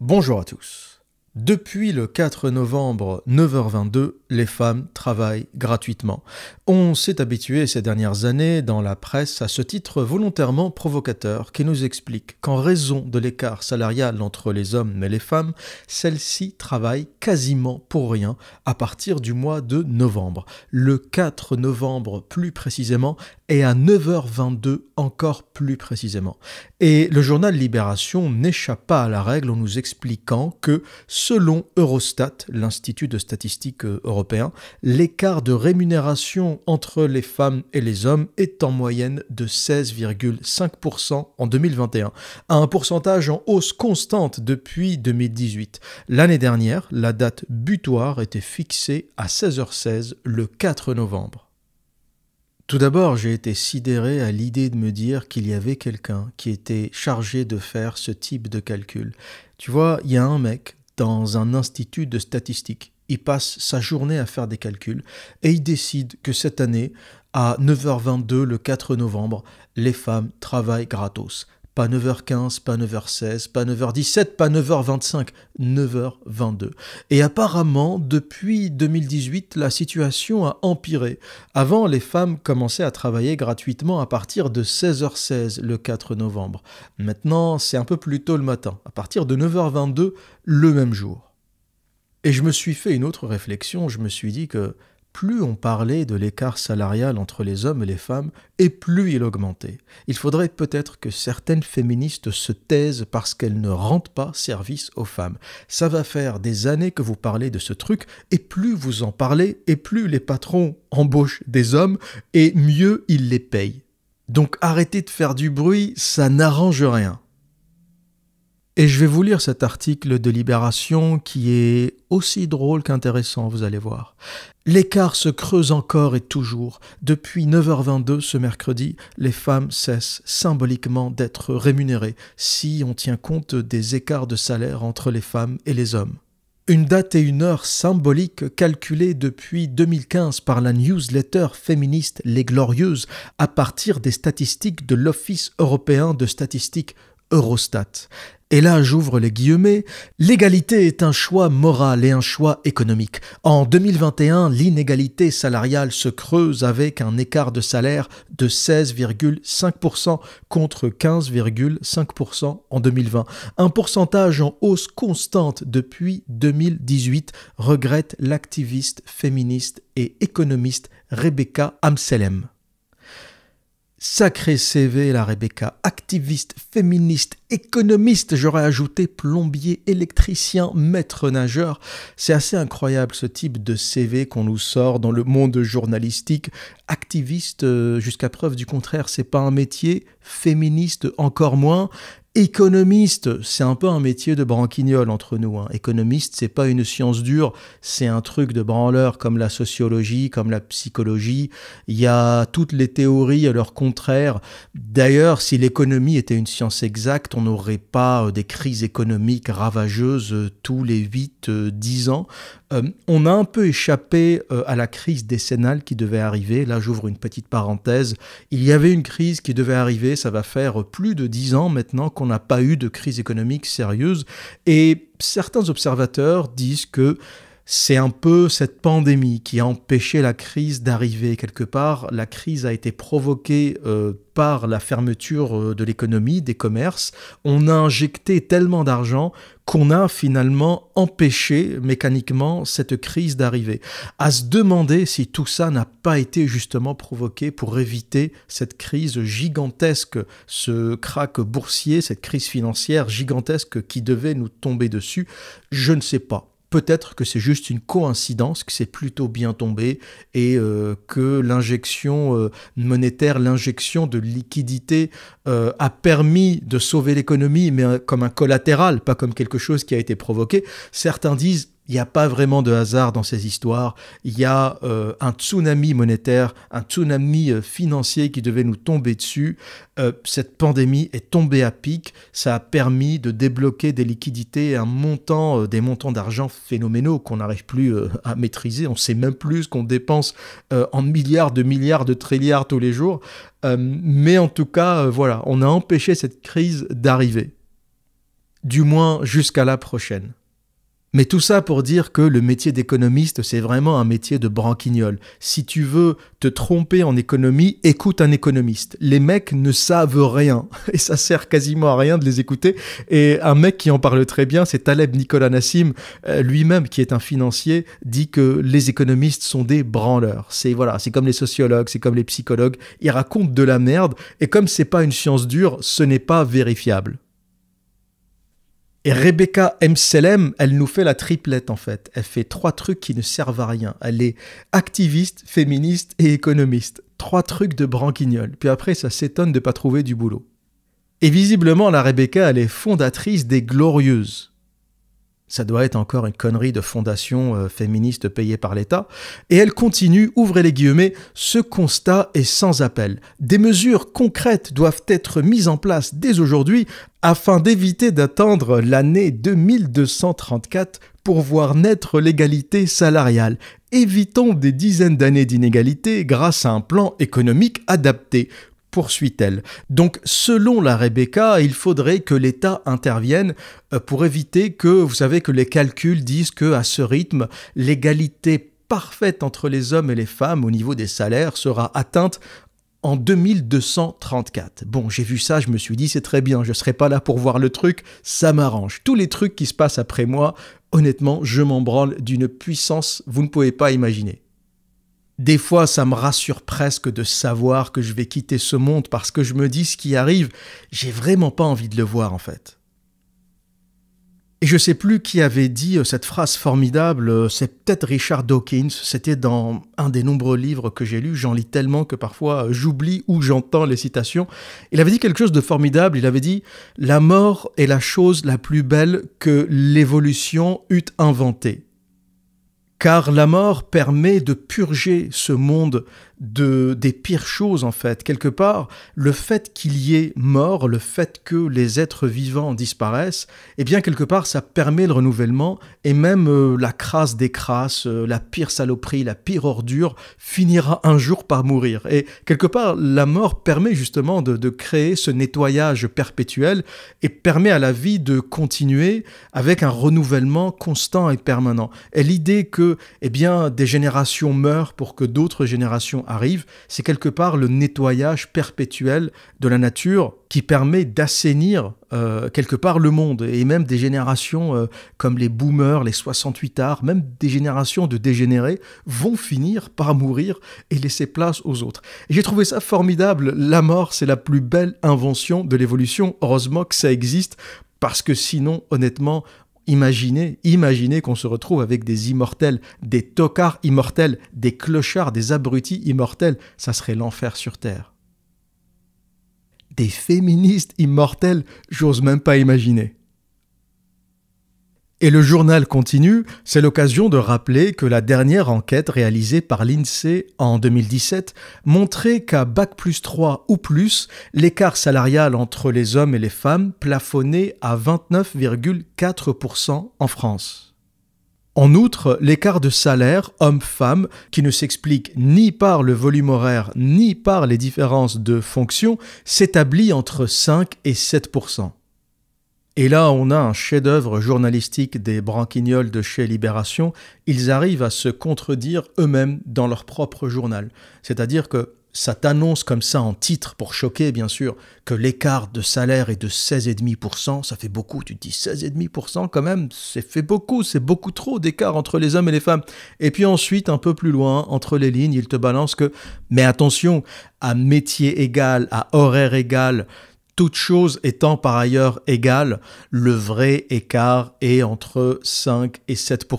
Bonjour à tous. Depuis le 4 novembre 9h22, les femmes travaillent gratuitement. On s'est habitué ces dernières années dans la presse à ce titre volontairement provocateur qui nous explique qu'en raison de l'écart salarial entre les hommes et les femmes, celles-ci travaillent quasiment pour rien à partir du mois de novembre. Le 4 novembre plus précisément et à 9h22 encore plus précisément. Et le journal Libération n'échappe pas à la règle en nous expliquant que Selon Eurostat, l'Institut de statistique euh, européen, l'écart de rémunération entre les femmes et les hommes est en moyenne de 16,5% en 2021, à un pourcentage en hausse constante depuis 2018. L'année dernière, la date butoir était fixée à 16h16 le 4 novembre. Tout d'abord, j'ai été sidéré à l'idée de me dire qu'il y avait quelqu'un qui était chargé de faire ce type de calcul. Tu vois, il y a un mec dans un institut de statistique. Il passe sa journée à faire des calculs et il décide que cette année, à 9h22 le 4 novembre, les femmes travaillent gratos. Pas 9h15, pas 9h16, pas 9h17, pas 9h25, 9h22. Et apparemment, depuis 2018, la situation a empiré. Avant, les femmes commençaient à travailler gratuitement à partir de 16h16 le 4 novembre. Maintenant, c'est un peu plus tôt le matin, à partir de 9h22 le même jour. Et je me suis fait une autre réflexion, je me suis dit que plus on parlait de l'écart salarial entre les hommes et les femmes, et plus il augmentait. Il faudrait peut-être que certaines féministes se taisent parce qu'elles ne rendent pas service aux femmes. Ça va faire des années que vous parlez de ce truc, et plus vous en parlez, et plus les patrons embauchent des hommes, et mieux ils les payent. Donc arrêtez de faire du bruit, ça n'arrange rien. Et je vais vous lire cet article de Libération qui est aussi drôle qu'intéressant, vous allez voir. L'écart se creuse encore et toujours. Depuis 9h22 ce mercredi, les femmes cessent symboliquement d'être rémunérées si on tient compte des écarts de salaire entre les femmes et les hommes. Une date et une heure symboliques calculées depuis 2015 par la newsletter féministe Les Glorieuses à partir des statistiques de l'Office européen de statistiques Eurostat et là j'ouvre les guillemets, l'égalité est un choix moral et un choix économique. En 2021, l'inégalité salariale se creuse avec un écart de salaire de 16,5% contre 15,5% en 2020, un pourcentage en hausse constante depuis 2018, regrette l'activiste féministe et économiste Rebecca Amselem. Sacré CV, la Rebecca, activiste, féministe, économiste, j'aurais ajouté plombier, électricien, maître nageur. C'est assez incroyable ce type de CV qu'on nous sort dans le monde journalistique. Activiste, euh, jusqu'à preuve du contraire, c'est pas un métier, féministe encore moins. Économiste, c'est un peu un métier de branquignol entre nous. Hein. Économiste, c'est pas une science dure, c'est un truc de branleur comme la sociologie, comme la psychologie. Il y a toutes les théories à leur contraire. D'ailleurs, si l'économie était une science exacte, on n'aurait pas euh, des crises économiques ravageuses euh, tous les 8-10 euh, ans. on a un peu échappé à la crise décennale qui devait arriver. Là, j'ouvre une petite parenthèse. Il y avait une crise qui devait arriver, ça va faire plus de 10 ans maintenant qu'on n'a pas eu de crise économique sérieuse. Et certains observateurs disent que c'est un peu cette pandémie qui a empêché la crise d'arriver quelque part. La crise a été provoquée euh, par la fermeture euh, de l'économie, des commerces. On a injecté tellement d'argent qu'on a finalement empêché mécaniquement cette crise d'arriver. À se demander si tout ça n'a pas été justement provoqué pour éviter cette crise gigantesque, ce crack boursier, cette crise financière gigantesque qui devait nous tomber dessus. Je ne sais pas. Peut-être que c'est juste une coïncidence, que c'est plutôt bien tombé et euh, que l'injection euh, monétaire, l'injection de liquidité euh, a permis de sauver l'économie, mais comme un collatéral, pas comme quelque chose qui a été provoqué. Certains disent il n'y a pas vraiment de hasard dans ces histoires. Il y a euh, un tsunami monétaire, un tsunami euh, financier qui devait nous tomber dessus. Euh, cette pandémie est tombée à pic. Ça a permis de débloquer des liquidités, un montant, des montants d'argent phénoménaux qu'on n'arrive plus à maîtriser. On ne sait même plus ce qu'on dépense en milliards, de milliards, de trilliards tous les jours. mais en tout cas, voilà, on a empêché cette crise d'arriver. Du moins jusqu'à la prochaine. Mais tout ça pour dire que le métier d'économiste, c'est vraiment un métier de branquignol. Si tu veux te tromper en économie, écoute un économiste. Les mecs ne savent rien et ça sert quasiment à rien de les écouter. Et un mec qui en parle très bien, c'est Taleb Nicolas Nassim, euh, lui-même qui est un financier, dit que les économistes sont des branleurs. C'est voilà, c'est comme les sociologues, c'est comme les psychologues. Ils racontent de la merde et comme c'est pas une science dure, ce n'est pas vérifiable. Et Rebecca M. elle nous fait la triplette en fait. Elle fait trois trucs qui ne servent à rien. Elle est activiste, féministe et économiste. Trois trucs de branquignol. Puis après, ça s'étonne de pas trouver du boulot. Et visiblement, la Rebecca, elle est fondatrice des Glorieuses ça doit être encore une connerie de fondation euh, féministe payée par l'État. Et elle continue, ouvrez les guillemets, ce constat est sans appel. Des mesures concrètes doivent être mises en place dès aujourd'hui afin d'éviter d'attendre l'année 2234 pour voir naître l'égalité salariale. Évitons des dizaines d'années d'inégalité grâce à un plan économique adapté poursuit-elle. Donc selon la Rebecca, il faudrait que l'État intervienne euh, pour éviter que, vous savez, que les calculs disent que à ce rythme, l'égalité parfaite entre les hommes et les femmes au niveau des salaires sera atteinte en 2234. Bon, j'ai vu ça, je me suis dit c'est très bien, je ne serai pas là pour voir le truc, ça m'arrange. Tous les trucs qui se passent après moi, honnêtement, je m'en branle d'une puissance, vous ne pouvez pas imaginer. Des fois, ça me rassure presque de savoir que je vais quitter ce monde parce que je me dis ce qui arrive, j'ai vraiment pas envie de le voir en fait. Et je sais plus qui avait dit euh, cette phrase formidable, euh, c'est peut-être Richard Dawkins, c'était dans un des nombreux livres que j'ai lus, j'en lis tellement que parfois euh, j'oublie ou j'entends les citations. Il avait dit quelque chose de formidable, il avait dit La mort est la chose la plus belle que l'évolution eût inventée car la mort permet de purger ce monde des pires choses en fait. Quelque part, le fait qu'il y ait mort, le fait que les êtres vivants disparaissent, et eh bien quelque part ça permet le renouvellement et même euh, la crasse des crasses, euh, la pire saloperie, la pire ordure finira un jour par mourir. Et quelque part, la mort permet justement de, de créer ce nettoyage perpétuel et permet à la vie de continuer avec un renouvellement constant et permanent. Et l'idée que eh bien des générations meurent pour que d'autres générations arrive, c'est quelque part le nettoyage perpétuel de la nature qui permet d'assainir euh, quelque part le monde, et même des générations euh, comme les boomers, les 68 arts, même des générations de dégénérés vont finir par mourir et laisser place aux autres. j'ai trouvé ça formidable, la mort c'est la plus belle invention de l'évolution, heureusement que ça existe, parce que sinon, honnêtement, Imaginez, imaginez qu'on se retrouve avec des immortels, des tocards immortels, des clochards, des abrutis immortels, ça serait l'enfer sur Terre. Des féministes immortels, j'ose même pas imaginer. Et le journal continue, c'est l'occasion de rappeler que la dernière enquête réalisée par l'INSEE en 2017 montrait qu'à Bac plus 3 ou plus, l'écart salarial entre les hommes et les femmes plafonnait à 29,4% en France. En outre, l'écart de salaire homme-femme, qui ne s'explique ni par le volume horaire ni par les différences de fonction, s'établit entre 5 et 7 et là, on a un chef-d'œuvre journalistique des branquignols de chez Libération. Ils arrivent à se contredire eux-mêmes dans leur propre journal. C'est-à-dire que ça t'annonce comme ça en titre pour choquer, bien sûr, que l'écart de salaire est de 16,5%. Ça fait beaucoup, tu te dis 16,5% quand même, c'est fait beaucoup, c'est beaucoup trop d'écart entre les hommes et les femmes. Et puis ensuite, un peu plus loin, entre les lignes, ils te balancent que, mais attention, à métier égal, à horaire égal, toutes choses étant par ailleurs égales, le vrai écart est entre 5 et 7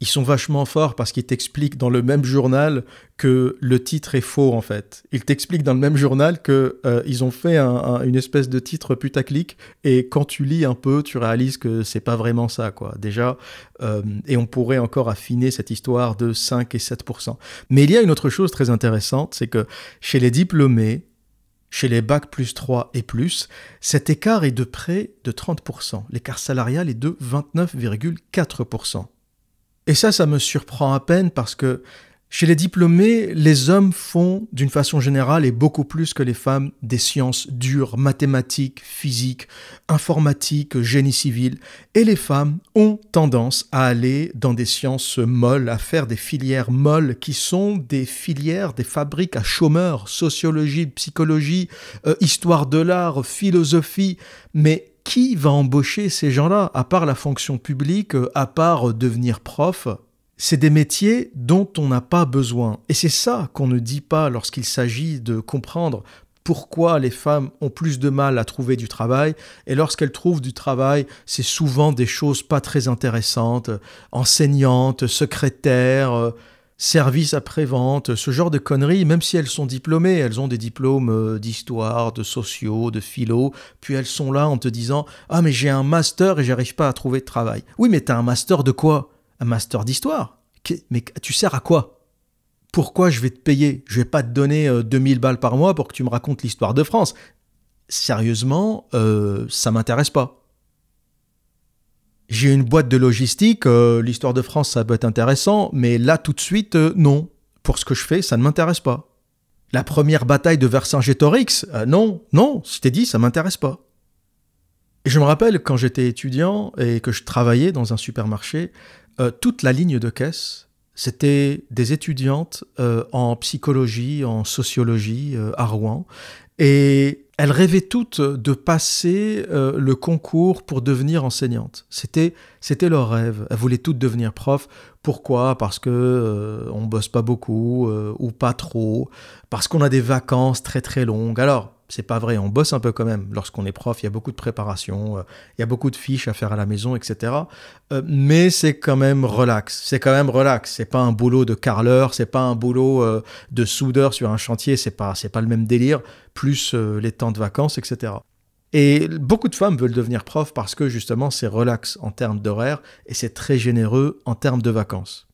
Ils sont vachement forts parce qu'ils t'expliquent dans le même journal que le titre est faux en fait. Ils t'expliquent dans le même journal que euh, ils ont fait une espèce de titre putaclic et quand tu lis un peu, tu réalises que c'est pas vraiment ça quoi. Déjà, euh, et on pourrait encore affiner cette histoire de 5 et 7 Mais il y a une autre chose très intéressante, c'est que chez les diplômés chez les bacs plus 3 et plus, cet écart est de près de 30%. L'écart salarial est de 29,4%. Et ça, ça me surprend à peine parce que chez les diplômés, les hommes font, d'une façon générale, et beaucoup plus que les femmes, des sciences dures, mathématiques, physique, informatique, génie civil, et les femmes ont tendance à aller dans des sciences molles, à faire des filières molles qui sont des filières, des fabriques à chômeurs, sociologie, psychologie, euh, histoire de l'art, philosophie, mais qui va embaucher ces gens-là, à part la fonction publique, euh, à part euh, devenir prof c'est des métiers dont on n'a pas besoin. Et c'est ça qu'on ne dit pas lorsqu'il s'agit de comprendre pourquoi les femmes ont plus de mal à trouver du travail. Et lorsqu'elles trouvent du travail, c'est souvent des choses pas très intéressantes, enseignantes, secrétaire, euh, services après-vente, ce genre de conneries, même si elles sont diplômées, elles ont des diplômes euh, d'histoire, de sociaux, de philo, puis elles sont là en te disant Ah, mais j'ai un master et j'arrive pas à trouver de travail. Oui, mais t'as un master de quoi master d'histoire. Mais tu sers à quoi Pourquoi je vais te payer Je vais pas te donner 2000 euh, balles par mois pour que tu me racontes l'histoire de France. Sérieusement, euh, ça m'intéresse pas. J'ai une boîte de logistique, euh, l'histoire de France, ça peut être intéressant, mais là, tout de suite, euh, non. Pour ce que je fais, ça ne m'intéresse pas. La première bataille de Vercingétorix, non, non, je t'ai dit, ça ne m'intéresse pas. je me rappelle quand j'étais étudiant et que je travaillais dans un supermarché, euh, toute la ligne de caisse, c'était des étudiantes euh, en psychologie, en sociologie euh, à Rouen. Et elles rêvaient toutes de passer le concours pour devenir enseignante. C'était, c'était leur rêve. Elles voulaient toutes devenir prof. Pourquoi Parce que on bosse pas beaucoup ou pas trop, parce qu'on a des vacances très très longues. Alors, c'est pas vrai, on bosse un peu quand même. Lorsqu'on est prof, il y a beaucoup de préparation, euh, il y a beaucoup de fiches à faire à la maison, etc. Euh, mais c'est quand même relax. C'est quand même relax. C'est pas un boulot de carreleur, c'est pas un boulot euh, de soudeur sur un chantier. C'est pas, c'est pas le même délire. Plus les temps de vacances, etc. Et beaucoup de femmes veulent devenir prof parce que justement c'est relax en termes d'horaire et c'est très généreux en termes de vacances.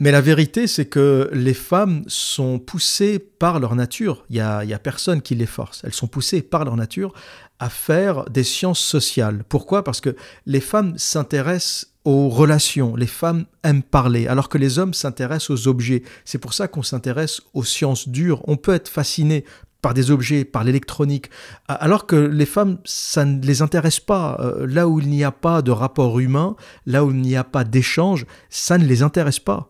Mais la vérité, c'est que les femmes sont poussées par leur nature. Il n'y a, personne qui les force. Elles sont poussées par leur nature à faire des sciences sociales. Pourquoi Parce que les femmes s'intéressent aux relations. Les femmes aiment parler, alors que les hommes s'intéressent aux objets. C'est pour ça qu'on s'intéresse aux sciences dures. On peut être fasciné par des objets, par l'électronique, alors que les femmes, ça ne les intéresse pas. Euh, là où il n'y a pas de rapport humain, là où il n'y a pas d'échange, ça ne les intéresse pas.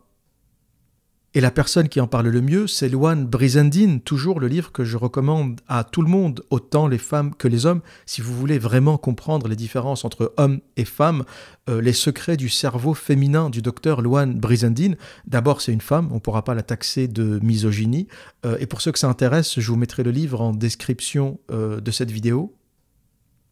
Et la personne qui en parle le mieux, c'est Luan Brizendine, toujours le livre que je recommande à tout le monde, autant les femmes que les hommes, si vous voulez vraiment comprendre les différences entre hommes et femmes, euh, les secrets du cerveau féminin du docteur Luan Brizendine. D'abord, c'est une femme, on ne pourra pas la taxer de misogynie. Euh, et pour ceux que ça intéresse, je vous mettrai le livre en description euh, de cette vidéo,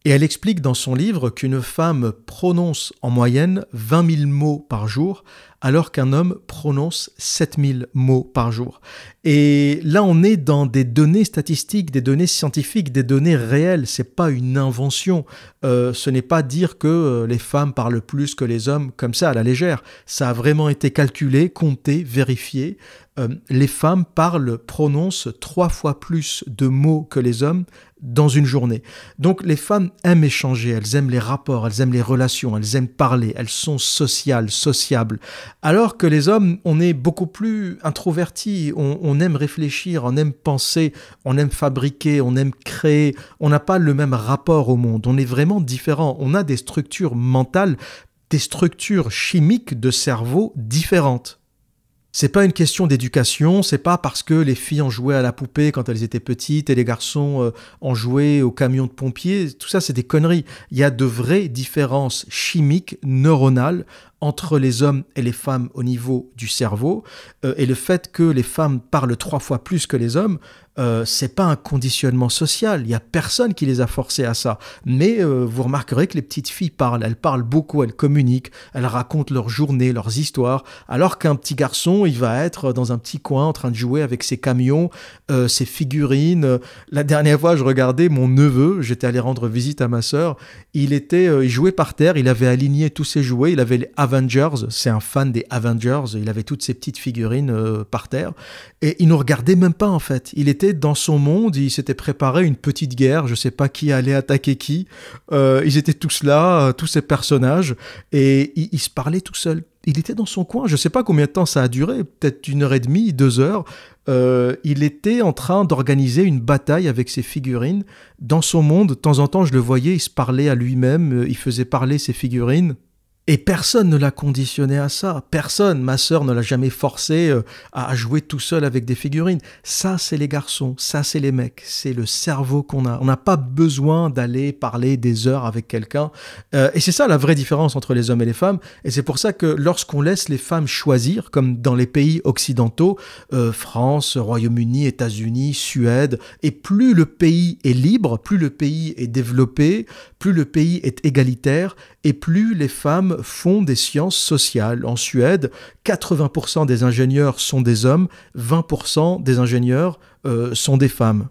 et elle explique dans son livre qu'une femme prononce en moyenne 20 000 mots par jour, alors qu'un homme prononce 7 000 mots par jour. Et là, on est dans des données statistiques, des données scientifiques, des données réelles. C'est pas une invention. Euh, ce n'est pas dire que euh, les femmes parlent plus que les hommes comme ça à la légère. Ça a vraiment été calculé, compté, vérifié. Euh, les femmes parlent, prononcent trois fois plus de mots que les hommes dans une journée. Donc les femmes aiment échanger, elles aiment les rapports, elles aiment les relations, elles aiment parler, elles sont sociales, sociables. Alors que les hommes, on est beaucoup plus introvertis, on, on aime réfléchir, on aime penser, on aime fabriquer, on aime créer, on n'a pas le même rapport au monde, on est vraiment différent, on a des structures mentales, des structures chimiques de cerveau différentes. C'est pas une question d'éducation, c'est pas parce que les filles en jouaient à la poupée quand elles étaient petites et les garçons euh, en jouaient au camion de pompiers, tout ça c'est des conneries. Il y a de vraies différences chimiques, neuronales entre les hommes et les femmes au niveau du cerveau, euh, et le fait que les femmes parlent trois fois plus que les hommes, euh, c'est pas un conditionnement social. Il y a personne qui les a forcés à ça. Mais euh, vous remarquerez que les petites filles parlent. Elles parlent beaucoup, elles communiquent, elles racontent leurs journées, leurs histoires. Alors qu'un petit garçon, il va être dans un petit coin en train de jouer avec ses camions, ses figurines. La dernière fois, je regardais mon neveu. J'étais allé rendre visite à ma sœur. Il était, il jouait par terre. Il avait aligné tous ses jouets. Il avait Avengers, c'est un fan des Avengers, il avait toutes ses petites figurines euh, par terre, et il ne regardait même pas en fait. Il était dans son monde, il s'était préparé une petite guerre, je ne sais pas qui allait attaquer qui, euh, ils étaient tous là, euh, tous ces personnages, et il, se parlait tout seul il était dans son coin. Je ne sais pas combien de temps ça a duré, peut-être une heure et demie, deux heures. il était en train d'organiser une bataille avec ses figurines dans son monde. De temps en temps, je le voyais, il se parlait à lui-même, il faisait parler ses figurines. Et personne ne l'a conditionné à ça. Personne. Ma sœur ne l'a jamais forcé euh, à jouer tout seul avec des figurines. Ça, c'est les garçons. Ça, c'est les mecs. C'est le cerveau qu'on a. On n'a pas besoin d'aller parler des heures avec quelqu'un. Euh, et c'est ça la vraie différence entre les hommes et les femmes. Et c'est pour ça que lorsqu'on laisse les femmes choisir, comme dans les pays occidentaux, euh, France, Royaume-Uni, États-Unis, Suède, et plus le pays est libre, plus le pays est développé, plus le pays est égalitaire et plus les femmes font des sciences sociales. En Suède, 80% des ingénieurs sont des hommes, 20% des ingénieurs euh, sont des femmes.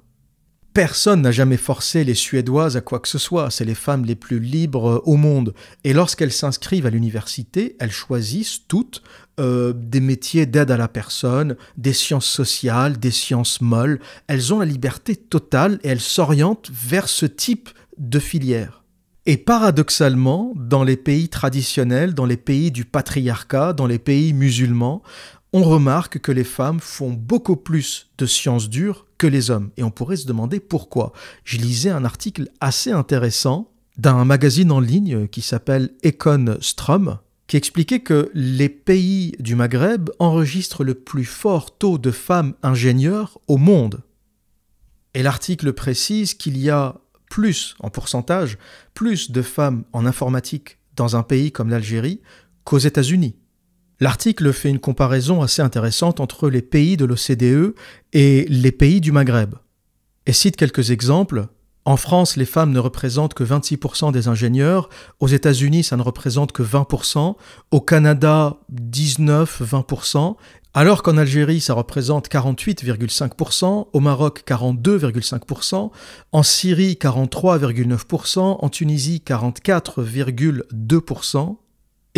Personne n'a jamais forcé les Suédoises à quoi que ce soit, c'est les femmes les plus libres euh, au monde. Et lorsqu'elles s'inscrivent à l'université, elles choisissent toutes euh, des métiers d'aide à la personne, des sciences sociales, des sciences molles. Elles ont la liberté totale et elles s'orientent vers ce type de filières. Et paradoxalement, dans les pays traditionnels, dans les pays du patriarcat, dans les pays musulmans, on remarque que les femmes font beaucoup plus de sciences dures que les hommes. Et on pourrait se demander pourquoi. Je lisais un article assez intéressant d'un magazine en ligne qui s'appelle Econstrom, qui expliquait que les pays du Maghreb enregistrent le plus fort taux de femmes ingénieurs au monde. Et l'article précise qu'il y a plus en pourcentage, plus de femmes en informatique dans un pays comme l'Algérie qu'aux États-Unis. L'article fait une comparaison assez intéressante entre les pays de l'OCDE et les pays du Maghreb, et cite quelques exemples en France, les femmes ne représentent que 26% des ingénieurs, aux États-Unis, ça ne représente que 20%, au Canada, 19-20%, alors qu'en Algérie, ça représente 48,5%, au Maroc 42,5%, en Syrie 43,9%, en Tunisie 44,2%,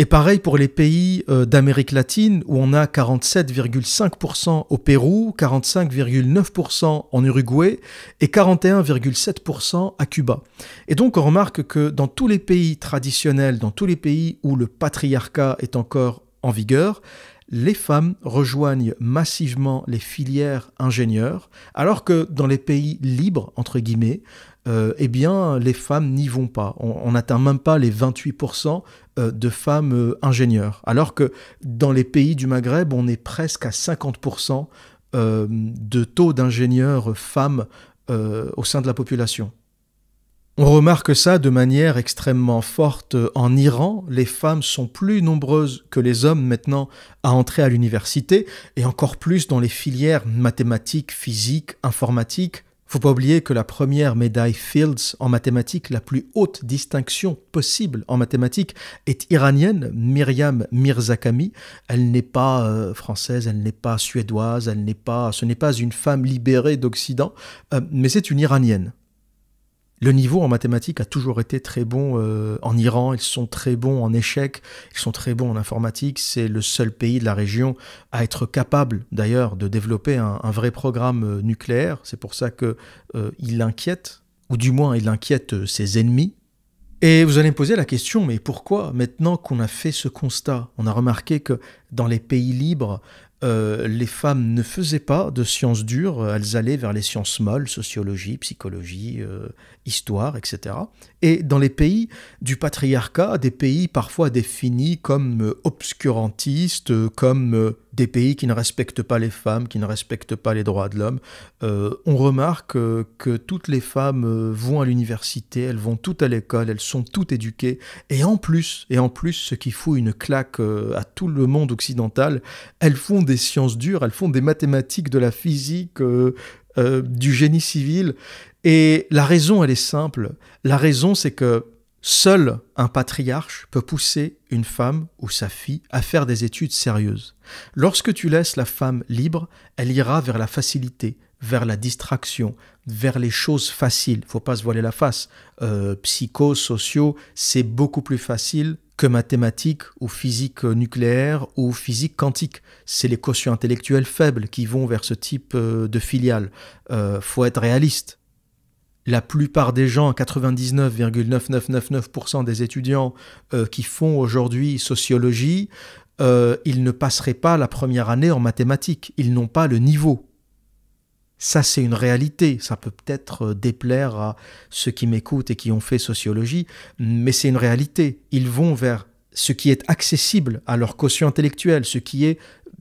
et pareil pour les pays euh, d'Amérique latine où on a 47,5% au Pérou, 45,9% en Uruguay et 41,7% à Cuba. Et donc on remarque que dans tous les pays traditionnels, dans tous les pays où le patriarcat est encore en vigueur, les femmes rejoignent massivement les filières ingénieurs, alors que dans les pays libres, entre guillemets, euh, eh bien, les femmes n'y vont pas. On n'atteint même pas les 28% euh, de femmes euh, ingénieurs, alors que dans les pays du Maghreb, on est presque à 50% euh, de taux d'ingénieurs femmes au sein de la population. On remarque ça de manière extrêmement forte en Iran. Les femmes sont plus nombreuses que les hommes maintenant à entrer à l'université et encore plus dans les filières mathématiques, physiques, informatiques. Faut pas oublier que la première médaille Fields en mathématiques, la plus haute distinction possible en mathématiques, est iranienne, Myriam Mirzakami. Elle n'est pas euh, française, elle n'est pas suédoise, elle n'est pas, ce n'est pas une femme libérée d'Occident, euh, mais c'est une iranienne. Le niveau en mathématiques a toujours été très bon euh, en Iran, ils sont très bons en échecs, ils sont très bons en informatique, c'est le seul pays de la région à être capable d'ailleurs de développer un, vrai programme euh, nucléaire, c'est pour ça que euh, inquiète, ou du moins il inquiète ses ennemis. Et vous allez me poser la question, mais pourquoi maintenant qu'on a fait ce constat, on a remarqué que dans les pays libres, les femmes ne faisaient pas de sciences dures, elles allaient vers les sciences molles, sociologie, psychologie, histoire, etc. Et dans les pays du patriarcat, des pays parfois définis comme euh, obscurantistes, euh, comme euh, des pays qui ne respectent pas les femmes, qui ne respectent pas les droits de l'homme, on remarque que, toutes les femmes vont à l'université, elles vont toutes à l'école, elles sont toutes éduquées. Et en plus, et en plus, ce qui fout une claque à tout le monde occidental, elles font des sciences dures, elles font des mathématiques, de la physique. Euh, du génie civil. Et la raison, elle est simple. La raison, c'est que seul un patriarche peut pousser une femme ou sa fille à faire des études sérieuses. Lorsque tu laisses la femme libre, elle ira vers la facilité, vers la distraction, vers les choses faciles. Faut pas se voiler la face. psychos, euh, psycho, sociaux, c'est beaucoup plus facile que mathématiques ou physique nucléaire ou physique quantique. C'est les quotients intellectuels faibles qui vont vers ce type euh, de filiale. Euh, faut être réaliste. La plupart des gens, 99,9999% des étudiants euh, qui font aujourd'hui sociologie, ils ne passeraient pas la première année en mathématiques. Ils n'ont pas le niveau. Ça, c'est une réalité. Ça peut peut-être euh, déplaire à ceux qui m'écoutent et qui ont fait sociologie, mais c'est une réalité. Ils vont vers ce qui est accessible à leur quotient intellectuelle, ce qui est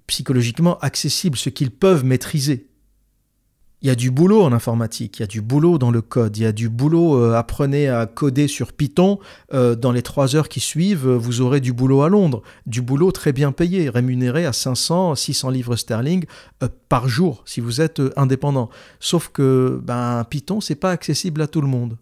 psychologiquement accessible, ce qu'ils peuvent maîtriser. Il y a du boulot en informatique, il y a du boulot dans le code, il y a du boulot, euh, apprenez à coder sur Python, euh, dans les trois heures qui suivent, euh, vous aurez du boulot à Londres, du boulot très bien payé, rémunéré à 500, 600 livres sterling par jour si vous êtes indépendant. Sauf que ben, Python, c'est pas accessible à tout le monde.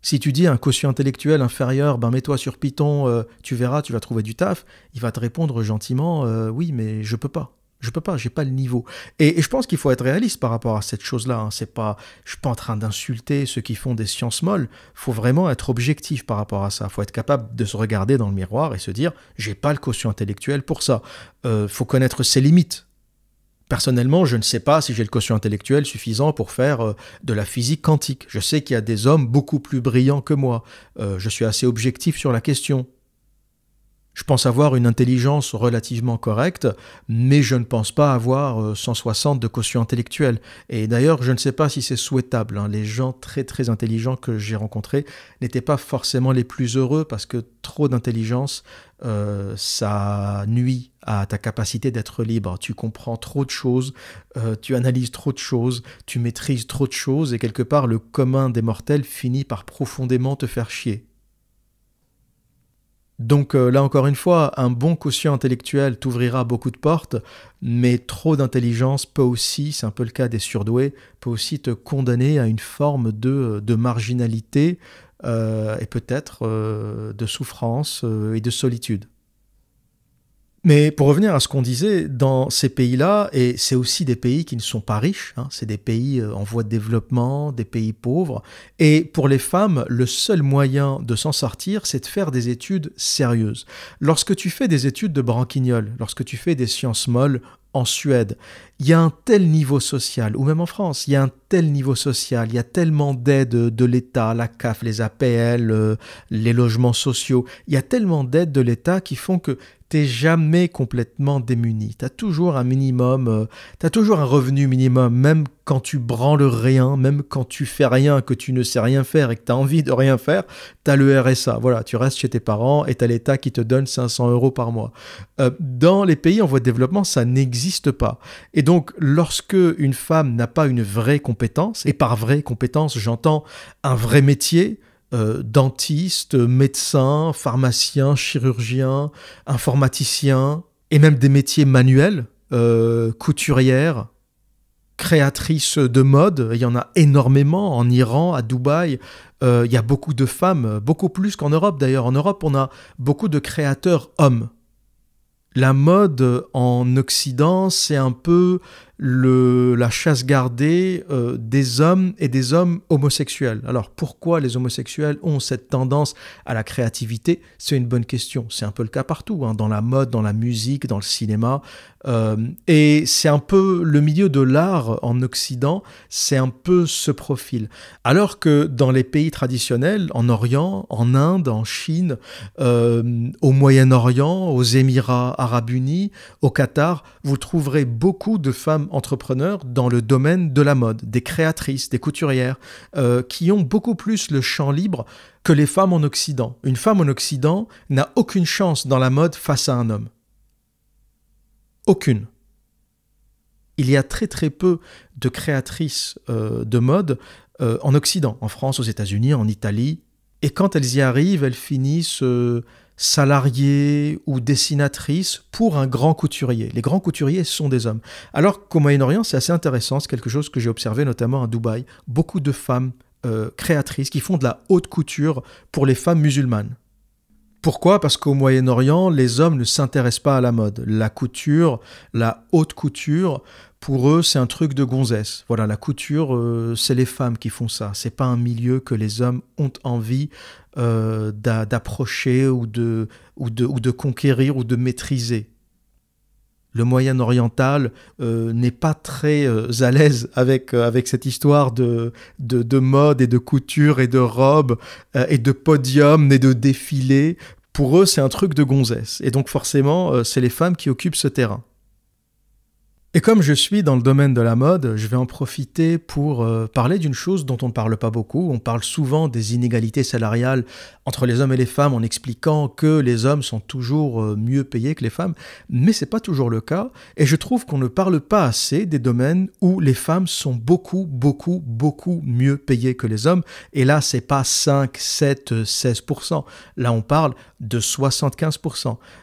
Si tu dis un quotient intellectuel inférieur, ben mets-toi sur Python, tu verras, tu vas trouver du taf, il va te répondre gentiment, oui, mais je peux pas. Je peux pas, j'ai pas le niveau. Et, je pense qu'il faut être réaliste par rapport à cette chose-là. Hein. C'est pas, je suis pas en train d'insulter ceux qui font des sciences molles. Faut vraiment être objectif par rapport à ça. Faut être capable de se regarder dans le miroir et se dire, j'ai pas le caution intellectuel pour ça. Il euh, faut connaître ses limites. Personnellement, je ne sais pas si j'ai le caution intellectuel suffisant pour faire euh, de la physique quantique. Je sais qu'il y a des hommes beaucoup plus brillants que moi. Euh, je suis assez objectif sur la question. Je pense avoir une intelligence relativement correcte, mais je ne pense pas avoir 160 euh, de quotient intellectuel. Et d'ailleurs, je ne sais pas si c'est souhaitable. Hein. Les gens très très intelligents que j'ai rencontrés n'étaient pas forcément les plus heureux parce que trop d'intelligence, euh, ça nuit à ta capacité d'être libre. Tu comprends trop de choses, euh, tu analyses trop de choses, tu maîtrises trop de choses et quelque part le commun des mortels finit par profondément te faire chier. Donc euh, là encore une fois, un bon quotient intellectuel t'ouvrira beaucoup de portes, mais trop d'intelligence peut aussi, c'est un peu le cas des surdoués, peut aussi te condamner à une forme de, euh, de marginalité euh, et peut-être de souffrance et de solitude. Mais pour revenir à ce qu'on disait, dans ces pays-là, et c'est aussi des pays qui ne sont pas riches, hein, c'est des pays euh, en voie de développement, des pays pauvres, et pour les femmes, le seul moyen de s'en sortir, c'est de faire des études sérieuses. Lorsque tu fais des études de branquignol, lorsque tu fais des sciences molles en Suède, il y a un tel niveau social, ou même en France, il y a un tel niveau social, il y a tellement d'aides de l'État, la CAF, les APL, euh, les logements sociaux, il y a tellement d'aides de l'État qui font que t'es jamais complètement démuni. T'as toujours un minimum, euh, t'as toujours un revenu minimum, même quand tu branles rien, même quand tu fais rien, que tu ne sais rien faire et que t'as envie de rien faire, t'as le RSA. Voilà, tu restes chez tes parents et t'as l'État qui te donne 500 euros par mois. Euh, dans les pays en voie de développement, ça n'existe pas. Et donc, lorsque une femme n'a pas une vraie compétence, et par vraie compétence, j'entends un vrai métier, dentiste, euh, dentistes, médecins, pharmaciens, chirurgiens, informaticiens, et même des métiers manuels, euh, couturières, créatrices de mode. Il y en a énormément en Iran, à Dubaï. Euh, il y a beaucoup de femmes, beaucoup plus qu'en Europe d'ailleurs. En Europe, on a beaucoup de créateurs hommes. La mode en Occident, c'est un peu la chasse gardée euh, des hommes et des hommes homosexuels. Alors pourquoi les homosexuels ont cette tendance à la créativité C'est une bonne question. C'est un peu le cas partout, hein, dans la mode, dans la musique, dans le cinéma. Euh, et c'est un peu le milieu de l'art en Occident, c'est un peu ce profil. Alors que dans les pays traditionnels, en Orient, en Inde, en Chine, euh, au Moyen-Orient, aux Émirats arabes unis, au Qatar, vous trouverez beaucoup de femmes entrepreneurs dans le domaine de la mode, des créatrices, des couturières, euh, qui ont beaucoup plus le champ libre que les femmes en Occident. Une femme en Occident n'a aucune chance dans la mode face à un homme. Aucune. Il y a très très peu de créatrices euh, de mode euh, en Occident, en France, aux États-Unis, en Italie. Et quand elles y arrivent, elles finissent salariée ou dessinatrice pour un grand couturier. Les grands couturiers sont des hommes. Alors qu'au Moyen-Orient, c'est assez intéressant, c'est quelque chose que j'ai observé notamment à Dubaï. Beaucoup de femmes euh, créatrices qui font de la haute couture pour les femmes musulmanes. Pourquoi Parce qu'au Moyen-Orient, les hommes ne s'intéressent pas à la mode. La couture, la haute couture, pour eux, c'est un truc de gonzesse. Voilà, la couture, euh, c'est les femmes qui font ça. C'est pas un milieu que les hommes ont envie euh, d'approcher ou de, ou, ou de conquérir ou de maîtriser. Le Moyen oriental euh, n'est pas très à l'aise avec, avec cette histoire de, de, de, mode et de couture et de robe et de podium et de défilé. Pour eux, c'est un truc de gonzesse. Et donc forcément, c'est les femmes qui occupent ce terrain. Et comme je suis dans le domaine de la mode, je vais en profiter pour euh, parler d'une chose dont on ne parle pas beaucoup. On parle souvent des inégalités salariales entre les hommes et les femmes en expliquant que les hommes sont toujours euh, mieux payés que les femmes, mais ce n'est pas toujours le cas. Et je trouve qu'on ne parle pas assez des domaines où les femmes sont beaucoup, beaucoup, beaucoup mieux payées que les hommes. Et là, c'est pas 5, 7, 16 Là, on parle de 75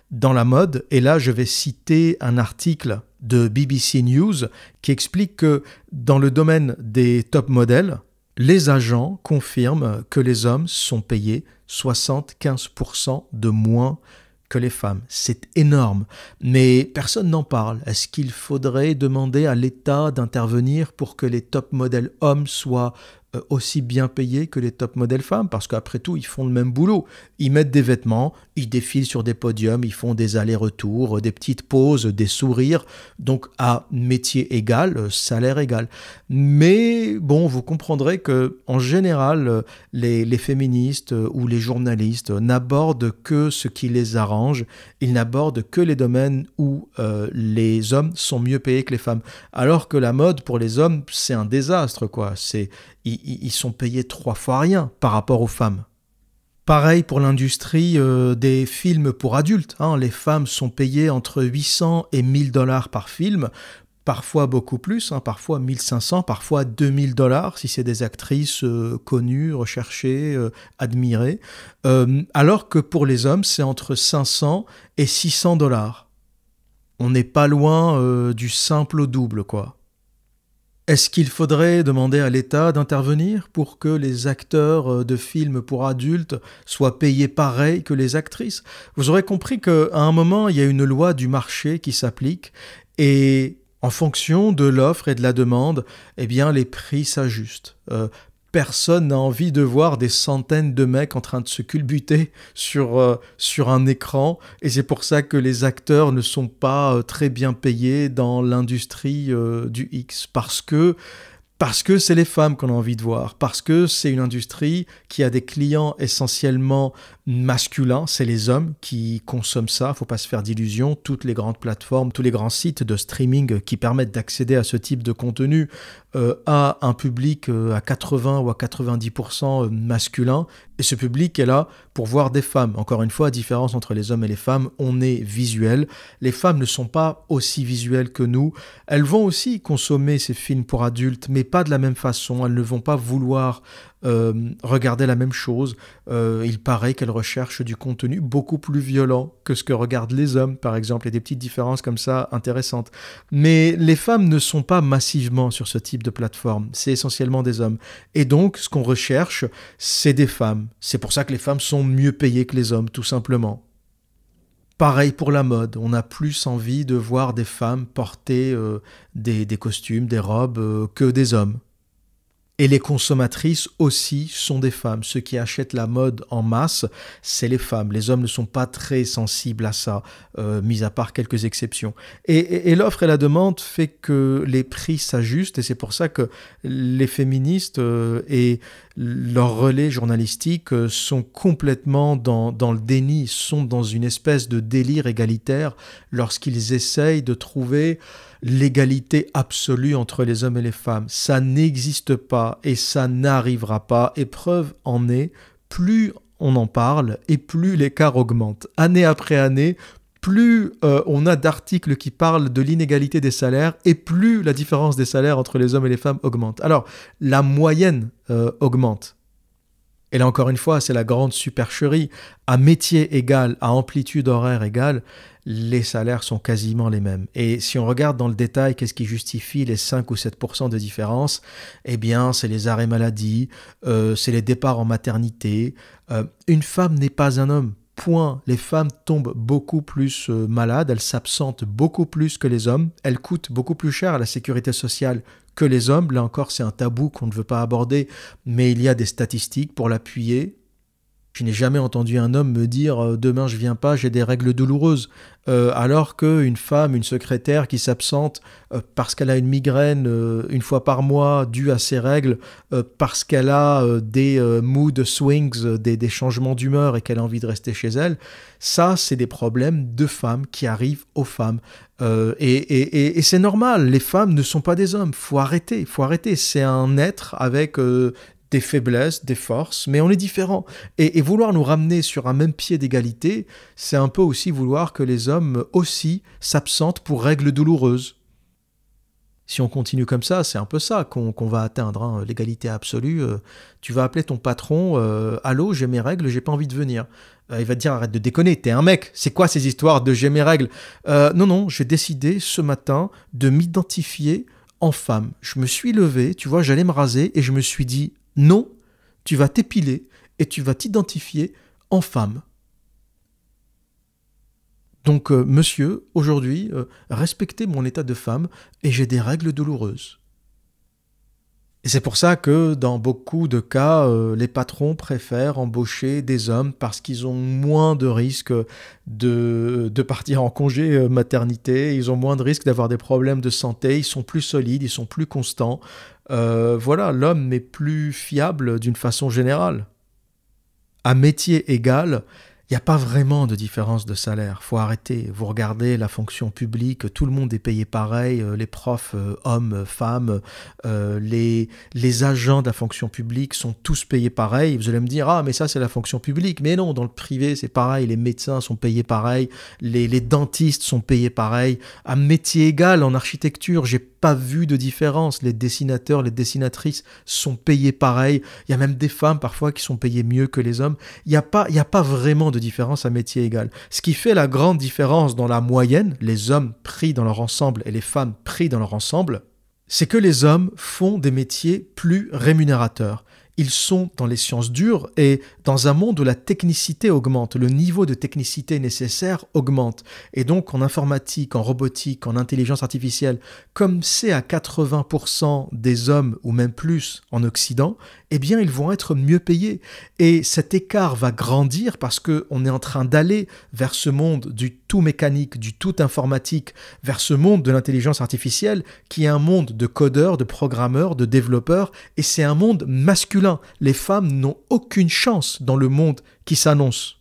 dans la mode. Et là, je vais citer un article de BBC News qui explique que dans le domaine des top modèles, les agents confirment que les hommes sont payés 75% de moins que les femmes. C'est énorme, mais personne n'en parle. Est-ce qu'il faudrait demander à l'État d'intervenir pour que les top modèles hommes soient euh, aussi bien payés que les top modèles femmes, parce qu'après tout, ils font le même boulot. Ils mettent des vêtements, ils défilent sur des podiums, ils font des allers-retours, euh, des petites pauses, des sourires, donc à métier égal, euh, salaire égal. Mais bon, vous comprendrez que en général, les, les féministes ou les journalistes n'abordent que ce qui les arrange, ils n'abordent que les domaines où les hommes sont mieux payés que les femmes. Alors que la mode pour les hommes, c'est un désastre, quoi. C'est ils, sont payés trois fois rien par rapport aux femmes. Pareil pour l'industrie euh, des films pour adultes. Hein. Les femmes sont payées entre 800 et 1000 dollars par film, parfois beaucoup plus, hein, parfois 1500, parfois 2000 dollars si c'est des actrices euh, connues, recherchées, euh, admirées. alors que pour les hommes, c'est entre 500 et 600 dollars. On n'est pas loin du simple au double, quoi. Est-ce qu'il faudrait demander à l'État d'intervenir pour que les acteurs euh, de films pour adultes soient payés pareil que les actrices Vous aurez compris qu'à un moment, il y a une loi du marché qui s'applique et en fonction de l'offre et de la demande, eh bien, les prix s'ajustent. Euh, personne n'a envie de voir des centaines de mecs en train de se culbuter sur, euh, sur un écran. Et c'est pour ça que les acteurs ne sont pas euh, très bien payés dans l'industrie euh, du X. Parce que parce que c'est les femmes qu'on a envie de voir, parce que c'est une industrie qui a des clients essentiellement masculin, c'est les hommes qui consomment ça, faut pas se faire d'illusions, toutes les grandes plateformes, tous les grands sites de streaming qui permettent d'accéder à ce type de contenu euh, à un public euh, à 80 ou à 90% euh, masculin, et ce public est là pour voir des femmes. Encore une fois, différence entre les hommes et les femmes, on est visuel, les femmes ne sont pas aussi visuelles que nous, elles vont aussi consommer ces films pour adultes, mais pas de la même façon, elles ne vont pas vouloir euh, regarder la même chose. Euh, il paraît qu'elle recherche du contenu beaucoup plus violent que ce que regardent les hommes, par exemple, et des petites différences comme ça intéressantes. Mais les femmes ne sont pas massivement sur ce type de plateforme, c'est essentiellement des hommes. Et donc, ce qu'on recherche, c'est des femmes. C'est pour ça que les femmes sont mieux payées que les hommes, tout simplement. Pareil pour la mode, on a plus envie de voir des femmes porter euh, des, costumes, des robes que des hommes. Et les consommatrices aussi sont des femmes. Ceux qui achètent la mode en masse, c'est les femmes. Les hommes ne sont pas très sensibles à ça, euh, mis à part quelques exceptions. Et, l'offre et la demande fait que les prix s'ajustent et c'est pour ça que les féministes euh, et leur relais journalistiques euh, sont complètement dans, dans le déni, sont dans une espèce de délire égalitaire lorsqu'ils essayent de trouver l'égalité absolue entre les hommes et les femmes. Ça n'existe pas et ça n'arrivera pas. Et preuve en est, plus on en parle et plus l'écart augmente. Année après année, plus euh, on a d'articles qui parlent de l'inégalité des salaires et plus la différence des salaires entre les hommes et les femmes augmente. Alors, la moyenne euh, augmente. Et là encore une fois, c'est la grande supercherie. À métier égal, à amplitude horaire égale, les salaires sont quasiment les mêmes. Et si on regarde dans le détail qu'est-ce qui justifie les 5 ou 7 de différence, eh bien c'est les arrêts maladie, euh, c'est les départs en maternité. Euh, une femme n'est pas un homme. Point. Les femmes tombent beaucoup plus euh, malades, elles s'absentent beaucoup plus que les hommes, elles coûtent beaucoup plus cher à la sécurité sociale que les hommes. Là encore, c'est un tabou qu'on ne veut pas aborder, mais il y a des statistiques pour l'appuyer je n'ai jamais entendu un homme me dire euh, demain je viens pas, j'ai des règles douloureuses, euh, alors alors qu'une femme, une secrétaire qui s'absente euh, parce qu'elle a une migraine une fois par mois due à ses règles, parce qu'elle a des mood swings, des, changements d'humeur et qu'elle a envie de rester chez elle, ça c'est des problèmes de femmes qui arrivent aux femmes. et, c'est normal, les femmes ne sont pas des hommes. Faut arrêter, faut arrêter. C'est un être avec des faiblesses, des forces, mais on est différent. Et, vouloir nous ramener sur un même pied d'égalité, c'est un peu aussi vouloir que les hommes aussi s'absentent pour règles douloureuses. Si on continue comme ça, c'est un peu ça qu'on va atteindre, hein, l'égalité absolue. Euh, tu vas appeler ton patron, euh, allô, j'ai mes règles, j'ai pas envie de venir. Euh, il va te dire, arrête de déconner, t'es un mec, c'est quoi ces histoires de j'ai mes règles Non, non, j'ai décidé ce matin de m'identifier en femme. Je me suis levé, tu vois, j'allais me raser et je me suis dit, non, tu vas t'épiler et tu vas t'identifier en femme. Donc, euh, monsieur, aujourd'hui, euh, respectez mon état de femme et j'ai des règles douloureuses. Et c'est pour ça que dans beaucoup de cas, euh, les patrons préfèrent embaucher des hommes parce qu'ils ont moins de risques de, de, partir en congé maternité, ils ont moins de risques d'avoir des problèmes de santé, ils sont plus solides, ils sont plus constants, euh, voilà, l'homme est plus fiable d'une façon générale. À métier égal, il n'y a pas vraiment de différence de salaire. Faut arrêter. Vous regardez la fonction publique, tout le monde est payé pareil. Euh, les profs, euh, hommes, femmes, euh, les, les agents de la fonction publique sont tous payés pareil. Vous allez me dire, ah, mais ça, c'est la fonction publique. Mais non, dans le privé, c'est pareil. Les médecins sont payés pareil. Les, dentistes sont payés pareil. À métier égal, en architecture, j'ai pas vu de différence. Les dessinateurs, les dessinatrices sont payés pareil. Il y a même des femmes parfois qui sont payées mieux que les hommes. Il n'y a, pas, a pas vraiment différence à métier égal. Ce qui fait la grande différence dans la moyenne, les hommes pris dans leur ensemble et les femmes pris dans leur ensemble, c'est que les hommes font des métiers plus rémunérateurs. Ils sont dans les sciences dures et dans un monde où la technicité augmente, le niveau de technicité nécessaire augmente. Et donc en informatique, en robotique, en intelligence artificielle, comme c'est à 80% des hommes ou même plus en Occident, eh bien ils vont être mieux payés. Et cet écart va grandir parce qu'on est en train d'aller vers ce monde du mécanique, du tout informatique vers ce monde de l'intelligence artificielle qui est un monde de codeurs, de programmeurs, de développeurs, et c'est un monde masculin. Les femmes n'ont aucune chance dans le monde qui s'annonce.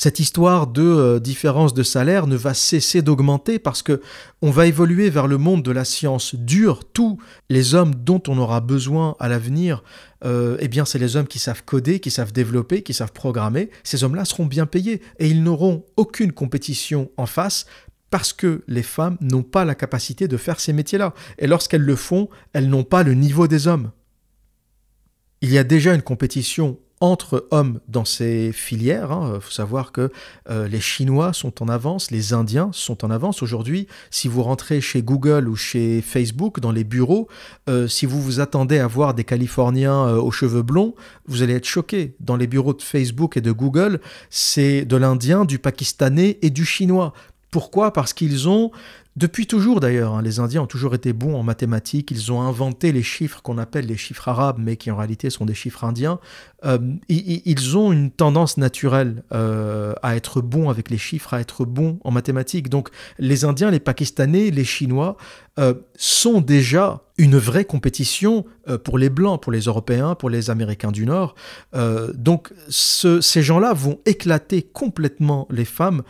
Cette histoire de euh, différence de salaire ne va cesser d'augmenter parce que on va évoluer vers le monde de la science dure. Tous les hommes dont on aura besoin à l'avenir, euh, eh bien, c'est les hommes qui savent coder, qui savent développer, qui savent programmer. Ces hommes-là seront bien payés et ils n'auront aucune compétition en face parce que les femmes n'ont pas la capacité de faire ces métiers-là. Et lorsqu'elles le font, elles n'ont pas le niveau des hommes. Il y a déjà une compétition entre hommes dans ces filières. Il hein. faut savoir que euh, les Chinois sont en avance, les Indiens sont en avance. Aujourd'hui, si vous rentrez chez Google ou chez Facebook, dans les bureaux, euh, si vous vous attendez à voir des Californiens euh, aux cheveux blonds, vous allez être choqué. Dans les bureaux de Facebook et de Google, c'est de l'Indien, du Pakistanais et du Chinois. Pourquoi Parce qu'ils ont depuis toujours d'ailleurs, hein, les Indiens ont toujours été bons en mathématiques, ils ont inventé les chiffres qu'on appelle les chiffres arabes, mais qui en réalité sont des chiffres indiens. Euh, ils, ont une tendance naturelle euh, à être bons avec les chiffres, à être bons en mathématiques. Donc les Indiens, les Pakistanais, les Chinois euh, sont déjà une vraie compétition pour les Blancs, pour les Européens, pour les Américains du Nord. donc ces gens-là vont éclater complètement les femmes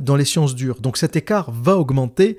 dans les sciences dures. Donc cet écart va augmenter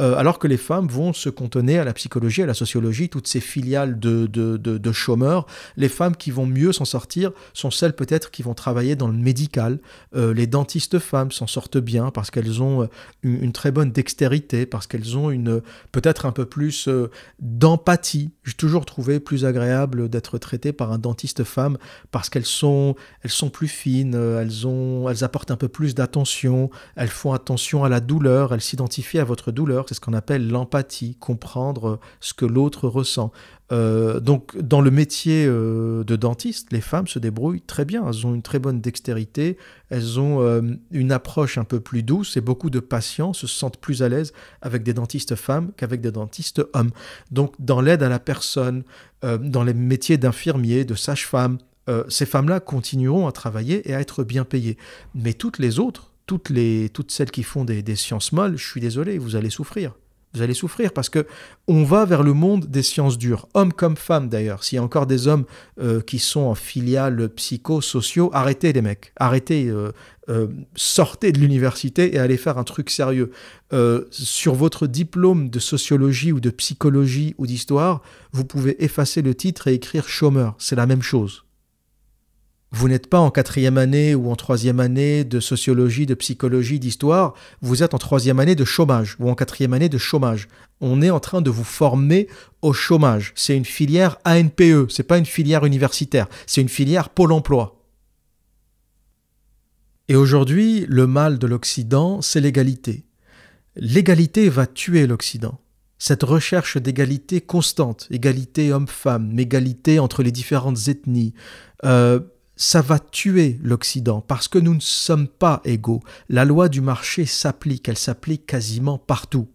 Euh, alors que les femmes vont se contenir à la psychologie, à la sociologie, toutes ces filiales de, chômeurs. Les femmes qui vont mieux s'en sortir sont celles peut-être qui vont travailler dans le médical. Euh, les dentistes femmes s'en sortent bien parce qu'elles ont euh, une, très bonne dextérité, parce qu'elles ont une peut-être un peu plus d'empathie. J'ai toujours trouvé plus agréable d'être traité par un dentiste femme parce qu'elles sont, elles sont plus fines, elles, ont, elles apportent un peu plus d'attention, elles font attention à la douleur, elles s'identifient à votre douleur c'est ce qu'on appelle l'empathie, comprendre ce que l'autre ressent. Euh, donc, dans le métier euh, de dentiste, les femmes se débrouillent très bien. Elles ont une très bonne dextérité, elles ont euh, une approche un peu plus douce et beaucoup de patients se sentent plus à l'aise avec des dentistes femmes qu'avec des dentistes hommes. Donc, dans l'aide à la personne, dans les métiers d'infirmiers de sage-femme, ces femmes-là continueront à travailler et à être bien payées. Mais toutes les autres, toutes, les, toutes celles qui font des, sciences molles, je suis désolé, vous allez souffrir. Vous allez souffrir parce que on va vers le monde des sciences dures, hommes comme femmes d'ailleurs. S'il y a encore des hommes euh, qui sont en filiale psychosociaux, arrêtez les mecs, arrêtez, euh, euh, sortez de l'université et allez faire un truc sérieux. sur votre diplôme de sociologie ou de psychologie ou d'histoire, vous pouvez effacer le titre et écrire chômeur. C'est la même chose. Vous n'êtes pas en quatrième année ou en troisième année de sociologie, de psychologie, d'histoire. Vous êtes en troisième année de chômage ou en quatrième année de chômage. On est en train de vous former au chômage. C'est une filière ANPE. C'est pas une filière universitaire. C'est une filière Pôle emploi. Et aujourd'hui, le mal de l'Occident, c'est l'égalité. L'égalité va tuer l'Occident cette recherche d'égalité constante, égalité homme-femme, égalité entre les différentes ethnies, euh, ça va tuer l'Occident parce que nous ne sommes pas égaux. La loi du marché s'applique, elle s'applique quasiment partout.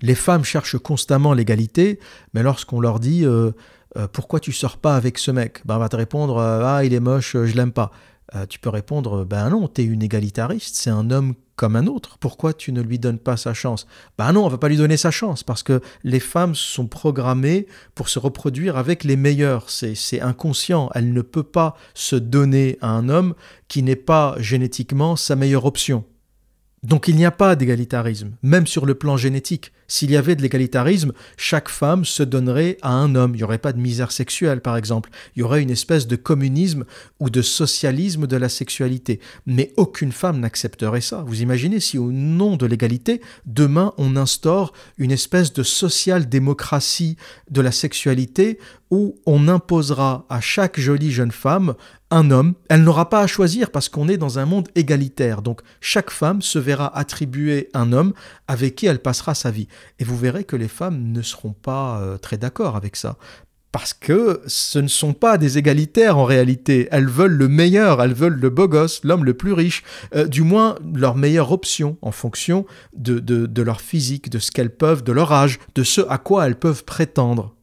Les femmes cherchent constamment l'égalité, mais lorsqu'on leur dit euh, euh, pourquoi tu sors pas avec ce mec, ben, on va te répondre euh, ah il est moche, je l'aime pas. Euh, tu peux répondre Ben non, t'es une égalitariste, c'est un homme comme un autre, pourquoi tu ne lui donnes pas sa chance Ben non, on va pas lui donner sa chance, parce que les femmes sont programmées pour se reproduire avec les meilleurs, c'est inconscient, elle ne peut pas se donner à un homme qui n'est pas génétiquement sa meilleure option. Donc il n'y a pas d'égalitarisme, même sur le plan génétique. S'il y avait de l'égalitarisme, chaque femme se donnerait à un homme. Il n'y aurait pas de misère sexuelle, par exemple. Il y aurait une espèce de communisme ou de socialisme de la sexualité. Mais aucune femme n'accepterait ça. Vous imaginez si, au nom de l'égalité, demain on instaure une espèce de social-démocratie de la sexualité où on imposera à chaque jolie jeune femme un homme, elle n'aura pas à choisir parce qu'on est dans un monde égalitaire. Donc chaque femme se verra attribuer un homme avec qui elle passera sa vie. Et vous verrez que les femmes ne seront pas euh, très d'accord avec ça. Parce que ce ne sont pas des égalitaires en réalité. Elles veulent le meilleur, elles veulent le beau gosse, l'homme le plus riche, euh, du moins leur meilleure option en fonction de leur physique, de ce qu'elles peuvent, de leur âge, de ce à quoi elles peuvent prétendre.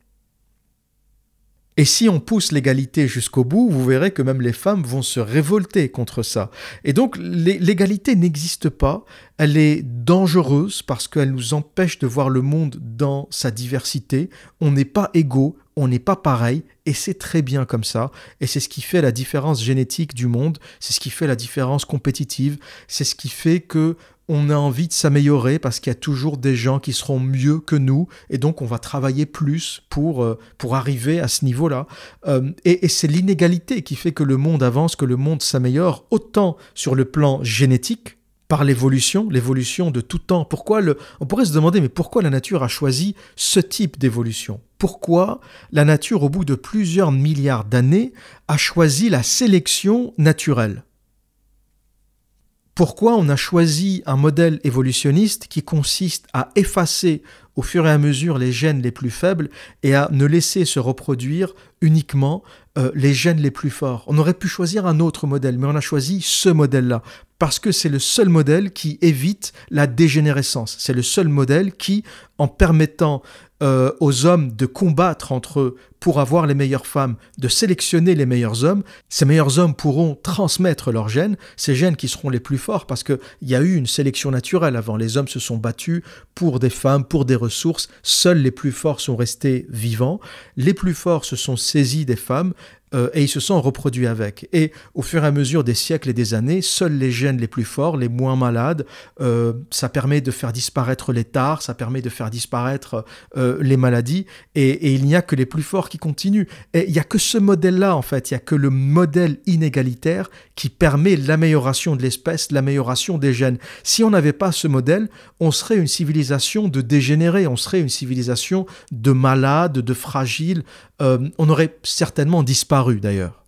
Et si on pousse l'égalité jusqu'au bout, vous verrez que même les femmes vont se révolter contre ça. Et donc l'égalité n'existe pas, elle est dangereuse parce qu'elle nous empêche de voir le monde dans sa diversité. On n'est pas égaux, on n'est pas pareil, et c'est très bien comme ça. Et c'est ce qui fait la différence génétique du monde, c'est ce qui fait la différence compétitive, c'est ce qui fait que on a envie de s'améliorer parce qu'il y a toujours des gens qui seront mieux que nous et donc on va travailler plus pour, euh, pour arriver à ce niveau-là. Euh, et, c'est l'inégalité qui fait que le monde avance, que le monde s'améliore, autant sur le plan génétique par l'évolution, l'évolution de tout temps. Pourquoi On pourrait se demander, mais pourquoi la nature a choisi ce type d'évolution Pourquoi la nature, au bout de plusieurs milliards d'années, a choisi la sélection naturelle pourquoi on a choisi un modèle évolutionniste qui consiste à effacer au fur et à mesure les gènes les plus faibles et à ne laisser se reproduire uniquement euh, les gènes les plus forts. On aurait pu choisir un autre modèle, mais on a choisi ce modèle-là, parce que c'est le seul modèle qui évite la dégénérescence. C'est le seul modèle qui, en permettant euh, aux hommes de combattre entre eux pour avoir les meilleures femmes, de sélectionner les meilleurs hommes. Ces meilleurs hommes pourront transmettre leurs gènes, ces gènes qui seront les plus forts parce qu'il y a eu une sélection naturelle avant. Les hommes se sont battus pour des femmes, pour des ressources. Seuls les plus forts sont restés vivants. Les plus forts se sont saisis des femmes. Euh, et ils se sont reproduits avec. Et au fur et à mesure des siècles et des années, seuls les gènes les plus forts, les moins malades, euh, ça permet de faire disparaître les tares, ça permet de faire disparaître euh, les maladies, et, et il n'y a que les plus forts qui continuent. Et il n'y a que ce modèle-là, en fait, il n'y a que le modèle inégalitaire qui permet l'amélioration de l'espèce, l'amélioration des gènes. Si on n'avait pas ce modèle, on serait une civilisation de dégénérés, on serait une civilisation de malades, de fragiles, euh, on aurait certainement disparu d'ailleurs.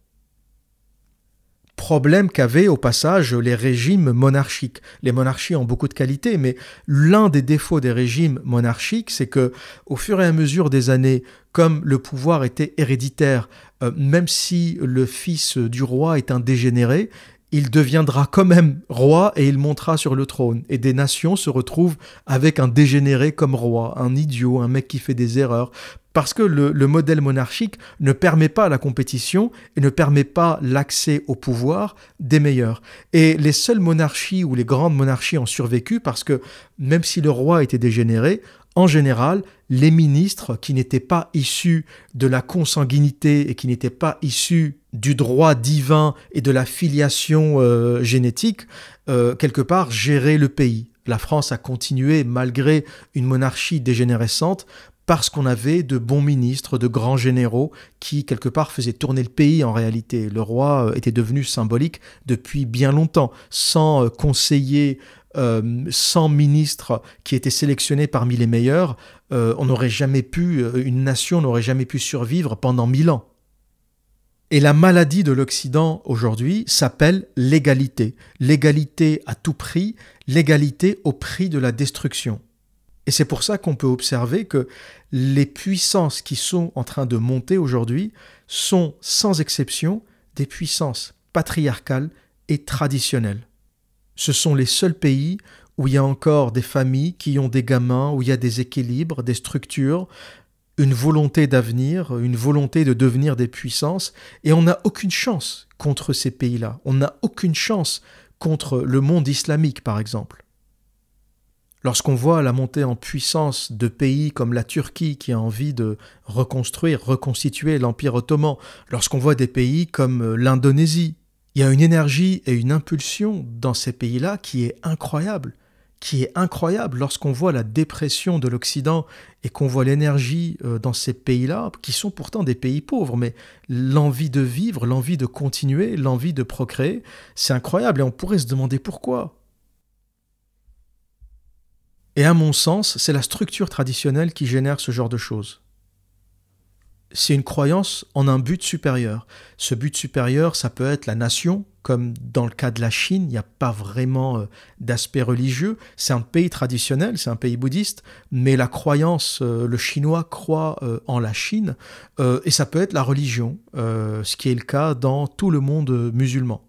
Problème qu'avaient au passage les régimes monarchiques. Les monarchies ont beaucoup de qualités, mais l'un des défauts des régimes monarchiques, c'est que, au fur et à mesure des années, comme le pouvoir était héréditaire, euh, même si le fils du roi est un dégénéré, il deviendra quand même roi et il montera sur le trône. Et des nations se retrouvent avec un dégénéré comme roi, un idiot, un mec qui fait des erreurs. Parce que le, modèle monarchique ne permet pas la compétition et ne permet pas l'accès au pouvoir des meilleurs. Et les seules monarchies ou les grandes monarchies ont survécu parce que même si le roi était dégénéré, en général, les ministres qui n'étaient pas issus de la consanguinité et qui n'étaient pas issus du droit divin et de la filiation euh, génétique, euh, quelque part géraient le pays. La France a continué malgré une monarchie dégénérescente parce qu'on avait de bons ministres, de grands généraux qui, quelque part, faisaient tourner le pays en réalité. Le roi euh, était devenu symbolique depuis bien longtemps, sans conseiller euh, 100 ministres qui étaient sélectionnés parmi les meilleurs, euh, on n'aurait jamais pu, euh, une nation n'aurait jamais pu survivre pendant 1000 ans. Et la maladie de l'Occident aujourd'hui s'appelle l'égalité. L'égalité à tout prix, l'égalité au prix de la destruction. Et c'est pour ça qu'on peut observer que les puissances qui sont en train de monter aujourd'hui sont sans exception des puissances patriarcales et traditionnelles. Ce sont les seuls pays où il y a encore des familles qui ont des gamins, où il y a des équilibres, des structures, une volonté d'avenir, une volonté de devenir des puissances, et on n'a aucune chance contre ces pays-là. On n'a aucune chance contre le monde islamique, par exemple. Lorsqu'on voit la montée en puissance de pays comme la Turquie qui a envie de reconstruire, reconstituer l'Empire ottoman, lorsqu'on voit des pays comme l'Indonésie il y a une énergie et une impulsion dans ces pays-là qui est incroyable, qui est incroyable lorsqu'on voit la dépression de l'Occident et qu'on voit l'énergie euh, dans ces pays-là, qui sont pourtant des pays pauvres, mais l'envie de vivre, l'envie de continuer, l'envie de procréer, c'est incroyable et on pourrait se demander pourquoi. Et à mon sens, c'est la structure traditionnelle qui génère ce genre de choses c'est une croyance en un but supérieur. Ce but supérieur, ça peut être la nation, comme dans le cas de la Chine, il n'y a pas vraiment euh, d'aspect religieux. C'est un pays traditionnel, c'est un pays bouddhiste, mais la croyance, euh, le chinois croit euh, en la Chine, et ça peut être la religion, ce qui est le cas dans tout le monde musulman.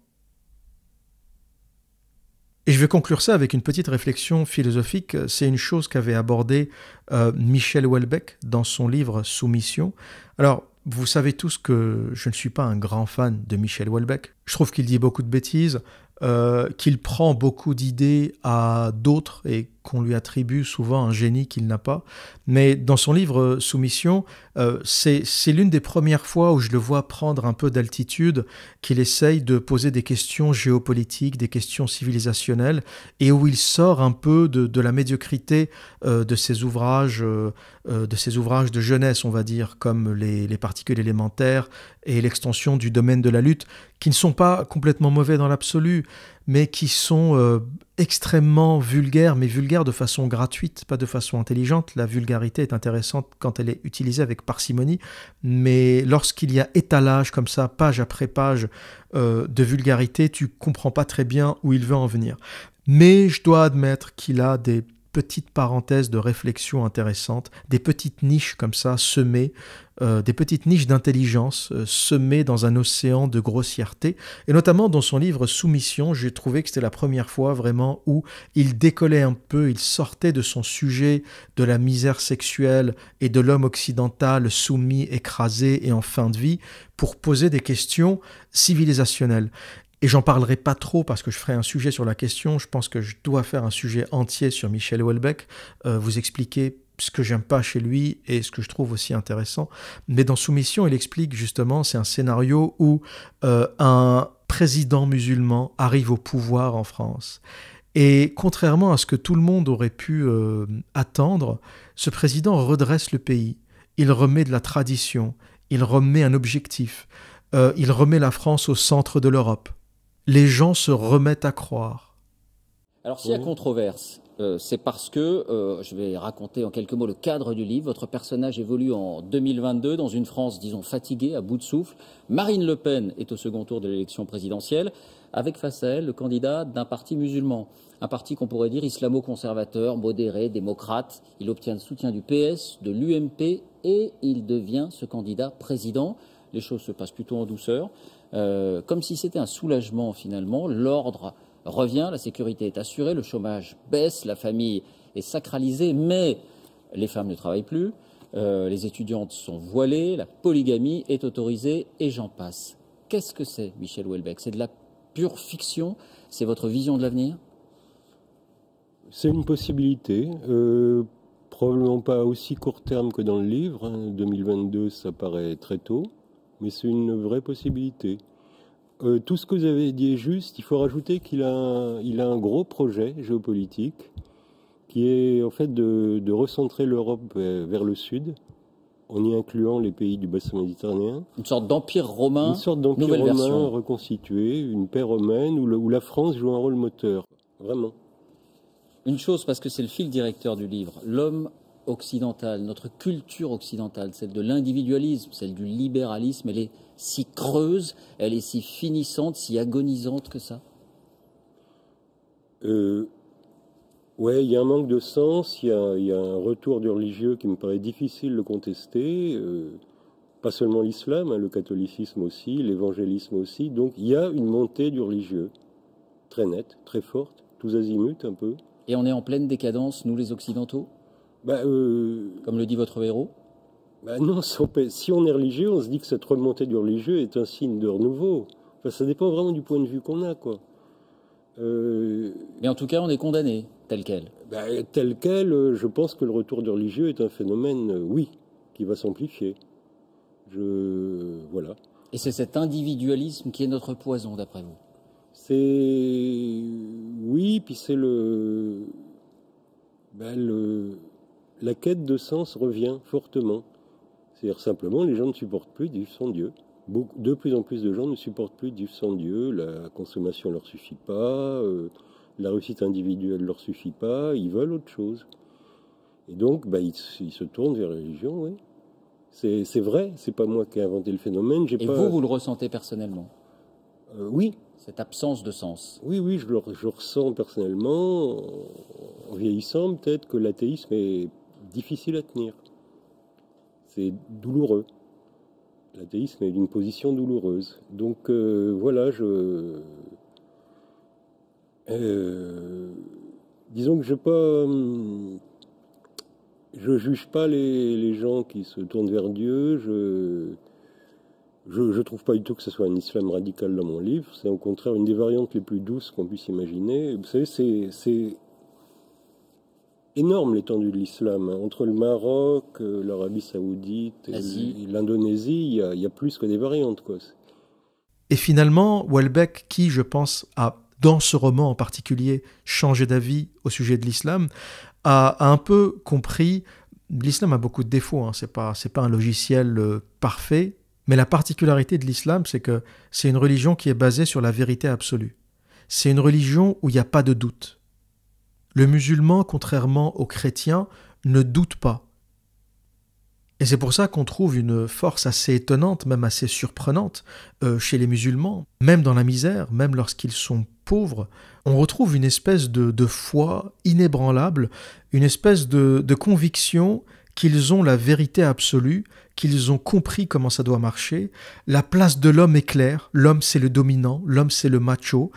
Et je vais conclure ça avec une petite réflexion philosophique. C'est une chose qu'avait abordée euh, Michel Houellebecq dans son livre Soumission. Alors, vous savez tous que je ne suis pas un grand fan de Michel Houellebecq. Je trouve qu'il dit beaucoup de bêtises, euh, qu'il prend beaucoup d'idées à d'autres et qu'on lui attribue souvent un génie qu'il n'a pas. Mais dans son livre euh, Soumission, euh, c'est l'une des premières fois où je le vois prendre un peu d'altitude, qu'il essaye de poser des questions géopolitiques, des questions civilisationnelles, et où il sort un peu de, la médiocrité de, ses ouvrages, de ses ouvrages de jeunesse, on va dire, comme les, les particules élémentaires, et l'extension du domaine de la lutte, qui ne sont pas complètement mauvais dans l'absolu, mais qui sont euh, extrêmement vulgaires, mais vulgaires de façon gratuite, pas de façon intelligente. La vulgarité est intéressante quand elle est utilisée avec parcimonie, mais lorsqu'il y a étalage comme ça, page après page euh, de vulgarité, tu comprends pas très bien où il veut en venir. Mais je dois admettre qu'il a des petites parenthèses de réflexion intéressantes, des petites niches comme ça semées, euh, des petites niches d'intelligence euh, semées dans un océan de grossièreté. Et notamment dans son livre Soumission, j'ai trouvé que c'était la première fois vraiment où il décollait un peu, il sortait de son sujet de la misère sexuelle et de l'homme occidental soumis, écrasé et en fin de vie pour poser des questions civilisationnelles et j'en parlerai pas trop parce que je ferai un sujet sur la question. Je pense que je dois faire un sujet entier sur Michel Houellebecq, euh, vous expliquer ce que j'aime pas chez lui et ce que je trouve aussi intéressant. Mais dans Soumission, il explique justement, c'est un scénario où euh, un président musulman arrive au pouvoir en France. Et contrairement à ce que tout le monde aurait pu euh, attendre, ce président redresse le pays. Il remet de la tradition, il remet un objectif, il remet la France au centre de l'Europe les gens se remettent à croire. Alors s'il y a controverse, euh, c'est parce que, euh, je vais raconter en quelques mots le cadre du livre, votre personnage évolue en 2022 dans une France, disons, fatiguée, à bout de souffle. Marine Le Pen est au second tour de l'élection présidentielle, avec face à elle le candidat d'un parti musulman, un parti qu'on pourrait dire islamo-conservateur, modéré, démocrate. Il obtient le soutien du PS, de l'UMP, et il devient ce candidat président. Les choses se passent plutôt en douceur. Euh, comme si c'était un soulagement finalement. L'ordre revient, la sécurité est assurée, le chômage baisse, la famille est sacralisée, mais les femmes ne travaillent plus, euh, les étudiantes sont voilées, la polygamie est autorisée et j'en passe. Qu'est-ce que c'est, Michel Houellebecq C'est de la pure fiction C'est votre vision de l'avenir C'est une possibilité. Euh, probablement pas aussi court terme que dans le livre. 2022, hein. ça paraît très tôt mais c'est une vraie possibilité. Euh, tout ce que vous avez dit est juste. Il faut rajouter qu'il a, il a un gros projet géopolitique qui est en fait de, recentrer l'Europe vers le sud en y incluant les pays du bassin méditerranéen. Une sorte d'empire romain. Une sorte d'empire romain reconstitué, une paix romaine où, où la France joue un rôle moteur. Vraiment. Une chose, parce que c'est le fil directeur du livre, l'homme occidentale, notre culture occidentale, celle de l'individualisme, celle du libéralisme, elle est si creuse, elle est si finissante, si agonisante que ça euh, Oui, il y a un manque de sens, il y, a un retour du religieux qui me paraît difficile de contester, euh, pas seulement l'islam, hein, le catholicisme aussi, l'évangélisme aussi, donc il y a une montée du religieux, très nette, très forte, tous azimuts un peu. Et on est en pleine décadence, nous les Occidentaux bah, euh, Comme le dit votre héros bah, Non, si on, est religieux, on se dit que cette remontée du religieux est un signe de renouveau. ça dépend vraiment du point de vue qu'on a, quoi. Euh, Mais en tout cas, on est condamné, tel quel. Bah, tel quel, euh, je pense que le retour du religieux est un phénomène, oui, qui va s'amplifier. Je... Voilà. Et c'est cet individualisme qui est notre poison, d'après vous C'est. Oui, puis c'est le. Ben, le la quête de sens revient fortement. C'est-à-dire simplement, les gens ne supportent plus de vivre sans Dieu. Beaucoup, de plus en plus de gens ne supportent plus de vivre sans Dieu. La consommation leur suffit pas, euh, la réussite individuelle leur suffit pas, ils veulent autre chose. Et donc, bah, ils, se tournent vers la religion, oui. C'est vrai, c'est pas moi qui ai inventé le phénomène. Et vous, vous le ressentez personnellement euh, Oui. Cette absence de sens Oui, oui, je le ressens personnellement, en vieillissant peut-être que l'athéisme est difficile à tenir. C'est douloureux. L'athéisme est d'une position douloureuse. Donc euh, voilà, je... Euh, disons que je pas... Hum, je juge pas les, gens qui se tournent vers Dieu. Je, je, trouve pas du tout que ce soit un islam radical dans mon livre. C'est au contraire une des variantes les plus douces qu'on puisse imaginer. Vous savez, c'est énorme l'étendue de l'islam. Hein. Entre le Maroc, euh, l'Arabie saoudite euh, l'Indonésie, il y, a plus que des variantes. Quoi. Et finalement, Welbeck, qui, je pense, a, dans ce roman en particulier, changé d'avis au sujet de l'islam, a, un peu compris... L'islam a beaucoup de défauts, hein. c'est ce n'est pas, un logiciel euh, parfait, mais la particularité de l'islam, c'est que c'est une religion qui est basée sur la vérité absolue. C'est une religion où il n'y a pas de doute. Le musulman, contrairement aux chrétiens, ne doute pas. Et c'est pour ça qu'on trouve une force assez étonnante, même assez surprenante, euh, chez les musulmans, même dans la misère, même lorsqu'ils sont pauvres, on retrouve une espèce de, foi inébranlable, une espèce de, conviction qu'ils ont la vérité absolue, qu'ils ont compris comment ça doit marcher. La place de l'homme est claire, l'homme c'est le dominant, l'homme c'est le macho,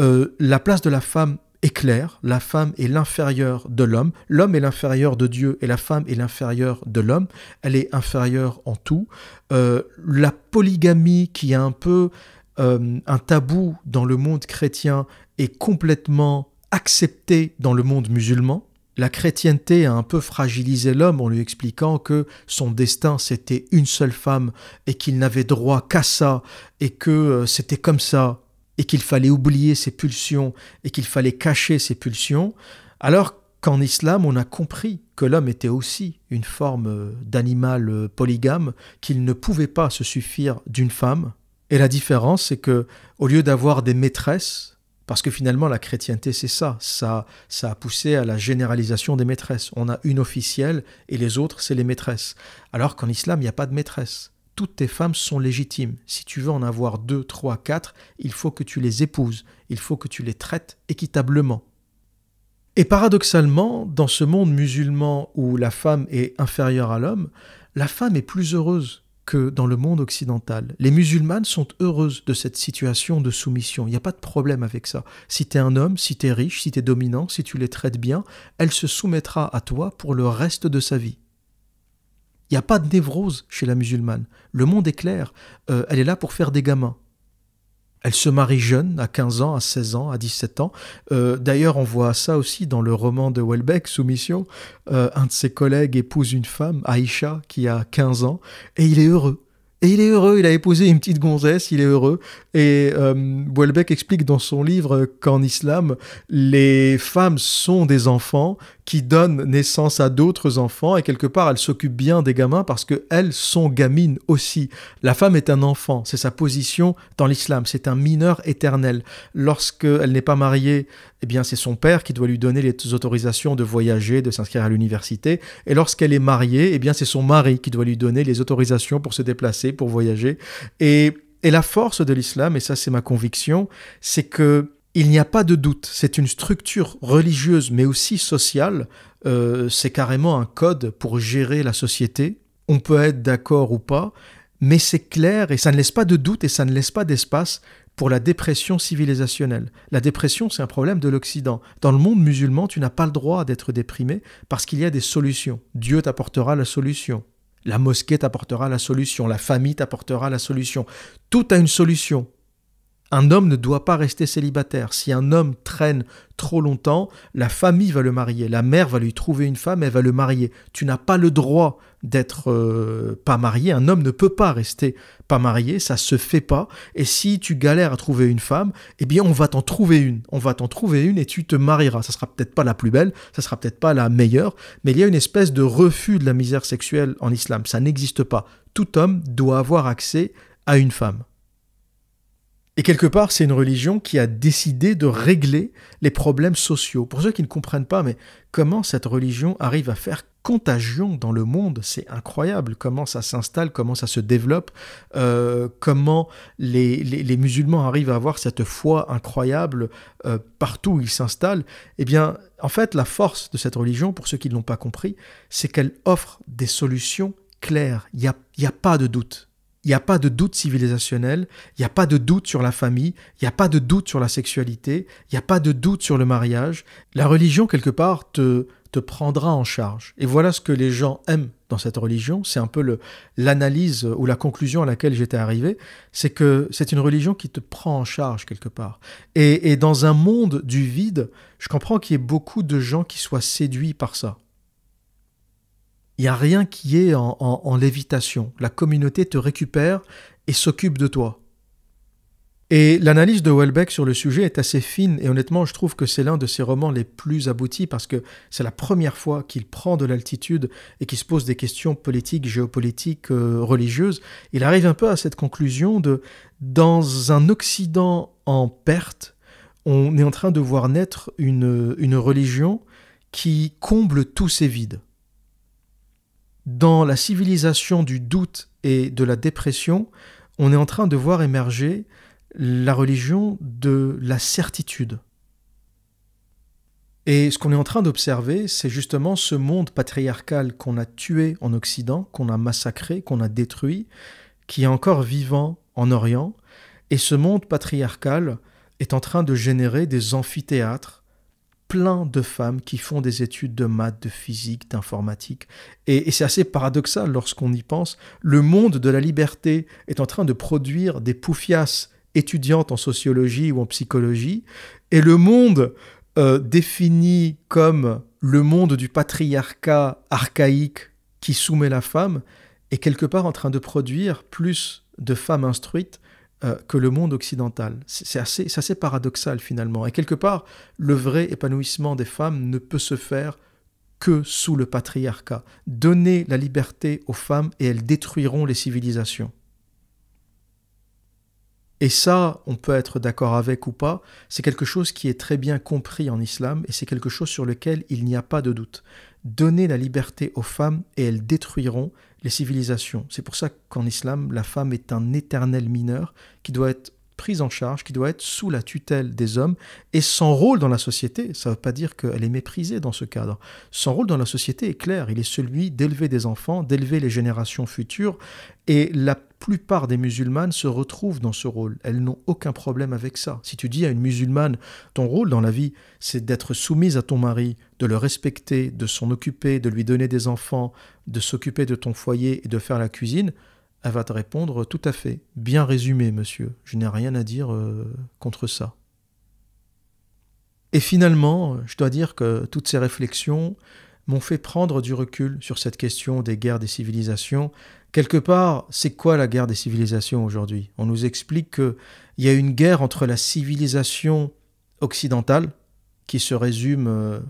euh, la place de la femme est clair, la femme est l'inférieure de l'homme, l'homme est l'inférieur de Dieu et la femme est l'inférieure de l'homme, elle est inférieure en tout. Euh, la polygamie qui est un peu euh, un tabou dans le monde chrétien est complètement acceptée dans le monde musulman. La chrétienté a un peu fragilisé l'homme en lui expliquant que son destin c'était une seule femme et qu'il n'avait droit qu'à ça et que euh, c'était comme ça et qu'il fallait oublier ses pulsions et qu'il fallait cacher ses pulsions, alors qu'en islam on a compris que l'homme était aussi une forme euh, d'animal euh, polygame, qu'il ne pouvait pas se suffire d'une femme. Et la différence, c'est que au lieu d'avoir des maîtresses, parce que finalement, la chrétienté, c'est ça. ça. Ça a poussé à la généralisation des maîtresses. On a une officielle et les autres, c'est les maîtresses. Alors qu'en islam, il n'y a pas de maîtresse toutes tes femmes sont légitimes. Si tu veux en avoir deux, trois, quatre, il faut que tu les épouses, il faut que tu les traites équitablement. Et paradoxalement, dans ce monde musulman où la femme est inférieure à l'homme, la femme est plus heureuse que dans le monde occidental. Les musulmanes sont heureuses de cette situation de soumission. Il n'y a pas de problème avec ça. Si tu es un homme, si tu es riche, si tu es dominant, si tu les traites bien, elle se soumettra à toi pour le reste de sa vie a pas de névrose chez la musulmane. Le monde est clair. Euh, elle est là pour faire des gamins. Elle se marie jeune, à 15 ans, à 16 ans, à 17 ans. Euh, d'ailleurs, on voit ça aussi dans le roman de Welbeck, Soumission. Euh, un de ses collègues épouse une femme, Aïcha, qui a 15 ans, et il est heureux. Et il est heureux, il a épousé une petite gonzesse, il est heureux. Et Welbeck explique dans son livre qu'en islam, les femmes sont des enfants qui donne naissance à d'autres enfants et quelque part elle s'occupe bien des gamins parce que qu'elles sont gamines aussi. La femme est un enfant, c'est sa position dans l'islam, c'est un mineur éternel. Lorsqu'elle n'est pas mariée, eh bien c'est son père qui doit lui donner les autorisations de voyager, de s'inscrire à l'université. Et lorsqu'elle est mariée, eh bien c'est son mari qui doit lui donner les autorisations pour se déplacer, pour voyager. Et, et la force de l'islam, et ça c'est ma conviction, c'est que il n'y a pas de doute, c'est une structure religieuse mais aussi sociale, euh, c'est carrément un code pour gérer la société, on peut être d'accord ou pas, mais c'est clair et ça ne laisse pas de doute et ça ne laisse pas d'espace pour la dépression civilisationnelle. La dépression, c'est un problème de l'Occident. Dans le monde musulman, tu n'as pas le droit d'être déprimé parce qu'il y a des solutions. Dieu t'apportera la solution. La mosquée t'apportera la solution. La famille t'apportera la solution. Tout a une solution. Un homme ne doit pas rester célibataire. Si un homme traîne trop longtemps, la famille va le marier, la mère va lui trouver une femme, elle va le marier. Tu n'as pas le droit d'être euh, pas marié, un homme ne peut pas rester pas marié, ça se fait pas. Et si tu galères à trouver une femme, eh bien on va t'en trouver une, on va t'en trouver une et tu te marieras. Ça sera peut-être pas la plus belle, ça sera peut-être pas la meilleure, mais il y a une espèce de refus de la misère sexuelle en islam, ça n'existe pas. Tout homme doit avoir accès à une femme. Et quelque part, c'est une religion qui a décidé de régler les problèmes sociaux. Pour ceux qui ne comprennent pas, mais comment cette religion arrive à faire contagion dans le monde, c'est incroyable. Comment ça s'installe, comment ça se développe, euh, comment les, musulmans arrivent à avoir cette foi incroyable euh, partout où ils s'installent. Eh bien, en fait, la force de cette religion, pour ceux qui ne l'ont pas compris, c'est qu'elle offre des solutions claires. Il n'y a pas de doute il n'y a pas de doute civilisationnel, il n'y a pas de doute sur la famille, il n'y a pas de doute sur la sexualité, il n'y a pas de doute sur le mariage. La religion, quelque part, te, te prendra en charge. Et voilà ce que les gens aiment dans cette religion. C'est un peu l'analyse ou la conclusion à laquelle j'étais arrivé. C'est que c'est une religion qui te prend en charge quelque part. Et, et dans un monde du vide, je comprends qu'il y ait beaucoup de gens qui soient séduits par ça. Il n'y a rien qui est en, lévitation. La communauté te récupère et s'occupe de toi. Et l'analyse de Welbeck sur le sujet est assez fine et honnêtement je trouve que c'est l'un de ses romans les plus aboutis parce que c'est la première fois qu'il prend de l'altitude et qu'il se pose des questions politiques, géopolitiques, euh, religieuses. Il arrive un peu à cette conclusion de dans un Occident en perte, on est en train de voir naître une religion qui comble tous ses vides. Dans la civilisation du doute et de la dépression, on est en train de voir émerger la religion de la certitude. Et ce qu'on est en train d'observer, c'est justement ce monde patriarcal qu'on a tué en Occident, qu'on a massacré, qu'on a détruit, qui est encore vivant en Orient, et ce monde patriarcal est en train de générer des amphithéâtres plein de femmes qui font des études de maths, de physique, d'informatique. Et, c'est assez paradoxal lorsqu'on y pense. Le monde de la liberté est en train de produire des poufias étudiantes en sociologie ou en psychologie, et le monde euh, défini comme le monde du patriarcat archaïque qui soumet la femme est quelque part en train de produire plus de femmes instruites euh, que le monde occidental. C'est assez, assez paradoxal finalement. Et quelque part, le vrai épanouissement des femmes ne peut se faire que sous le patriarcat. Donner la liberté aux femmes et elles détruiront les civilisations. Et ça, on peut être d'accord avec ou pas, c'est quelque chose qui est très bien compris en islam et c'est quelque chose sur lequel il n'y a pas de doute. Donnez la liberté aux femmes et elles détruiront les civilisations. C'est pour ça qu'en islam, la femme est un éternel mineur qui doit être prise en charge, qui doit être sous la tutelle des hommes, et son rôle dans la société, ça ne veut pas dire qu'elle est méprisée dans ce cadre, son rôle dans la société est clair, il est celui d'élever des enfants, d'élever les générations futures, et la plupart des musulmanes se retrouvent dans ce rôle. Elles n'ont aucun problème avec ça. Si tu dis à une musulmane, ton rôle dans la vie, c'est d'être soumise à ton mari, de le respecter, de s'en occuper, de lui donner des enfants, de s'occuper de ton foyer et de faire la cuisine, elle va te répondre tout à fait. Bien résumé, monsieur. Je n'ai rien à dire euh, contre ça. Et finalement, je dois dire que toutes ces réflexions m'ont fait prendre du recul sur cette question des guerres des civilisations Quelque part, c'est quoi la guerre des civilisations aujourd'hui On nous explique qu'il y a une guerre entre la civilisation occidentale, qui se résume euh,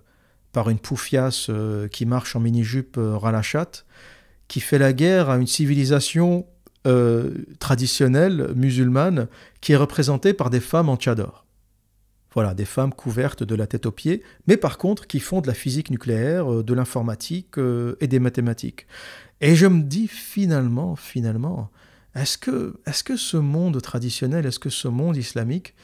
par une poufiasse euh, qui marche en mini-jupe euh, ralachate, qui fait la guerre à une civilisation traditionnelle musulmane qui est représentée par des femmes en tchador. Voilà, des femmes couvertes de la tête aux pieds, mais par contre qui font de la physique nucléaire, euh, de l'informatique euh, et des mathématiques. Et je me dis finalement, finalement, est-ce que, est -ce que ce monde traditionnel, est-ce que ce monde islamique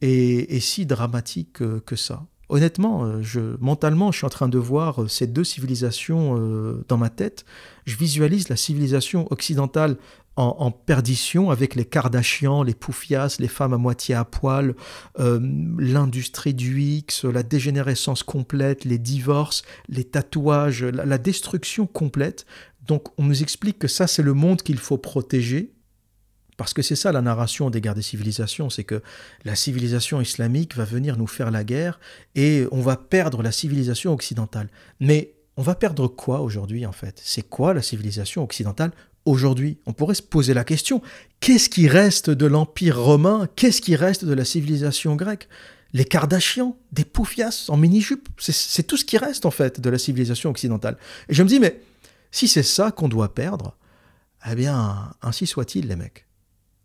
est, si dramatique euh, que, ça Honnêtement, je, mentalement, je suis en train de voir ces deux civilisations dans ma tête. Je visualise la civilisation occidentale en, perdition avec les Kardashians, les Poufias, les femmes à moitié à poil, euh, l'industrie du X, la dégénérescence complète, les divorces, les tatouages, la, la destruction complète. Donc on nous explique que ça c'est le monde qu'il faut protéger parce que c'est ça la narration des guerres des civilisations, c'est que la civilisation islamique va venir nous faire la guerre et on va perdre la civilisation occidentale. Mais on va perdre quoi aujourd'hui en fait C'est quoi la civilisation occidentale aujourd'hui On pourrait se poser la question, qu'est-ce qui reste de l'Empire romain Qu'est-ce qui reste de la civilisation grecque Les Kardashians, des poufias en mini-jupe, c'est tout ce qui reste en fait de la civilisation occidentale. Et je me dis, mais si c'est ça qu'on doit perdre, eh bien, ainsi soit-il les mecs.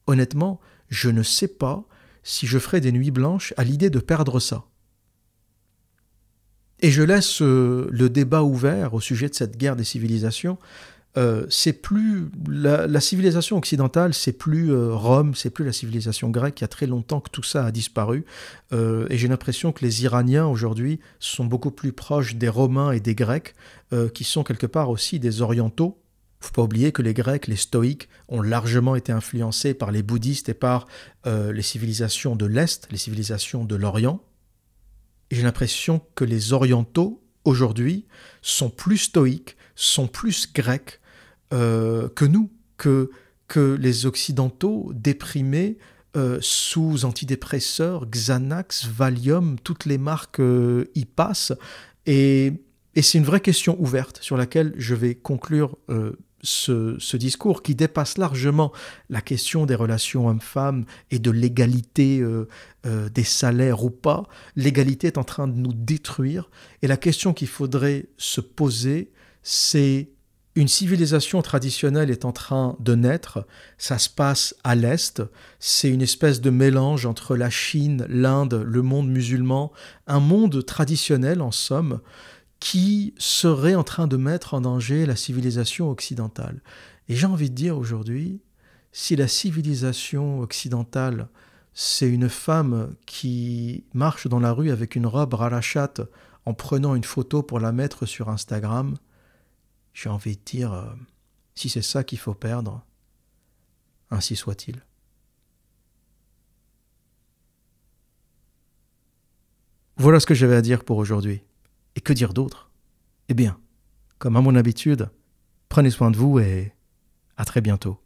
Honnêtement, je ne sais pas si je ferai des nuits blanches à l'idée de perdre ça. Et je laisse euh, le débat ouvert au sujet de cette guerre des civilisations euh, c'est plus la, civilisation occidentale, c'est plus euh, Rome, c'est plus la civilisation grecque. Il y a très longtemps que tout ça a disparu, euh, et j'ai l'impression que les Iraniens aujourd'hui sont beaucoup plus proches des Romains et des Grecs, qui sont quelque part aussi des Orientaux. ne Faut pas oublier que les Grecs, les Stoïques, ont largement été influencés par les bouddhistes et par les civilisations de l'Est, les civilisations de l'Orient. J'ai l'impression que les Orientaux aujourd'hui sont plus stoïques, sont plus grecs, euh, que nous, que, que les Occidentaux déprimés euh, sous antidépresseurs, Xanax, Valium, toutes les marques euh, y passent. Et, c'est une vraie question ouverte sur laquelle je vais conclure ce, ce, discours qui dépasse largement la question des relations hommes-femmes et de l'égalité des salaires ou pas. L'égalité est en train de nous détruire. Et la question qu'il faudrait se poser, c'est une civilisation traditionnelle est en train de naître, ça se passe à l'Est, c'est une espèce de mélange entre la Chine, l'Inde, le monde musulman, un monde traditionnel en somme, qui serait en train de mettre en danger la civilisation occidentale. Et j'ai envie de dire aujourd'hui, si la civilisation occidentale, c'est une femme qui marche dans la rue avec une robe rarachate en prenant une photo pour la mettre sur Instagram, j'ai envie de dire, euh, si c'est ça qu'il faut perdre, ainsi soit-il. Voilà ce que j'avais à dire pour aujourd'hui. Et que dire d'autre Eh bien, comme à mon habitude, prenez soin de vous et à très bientôt.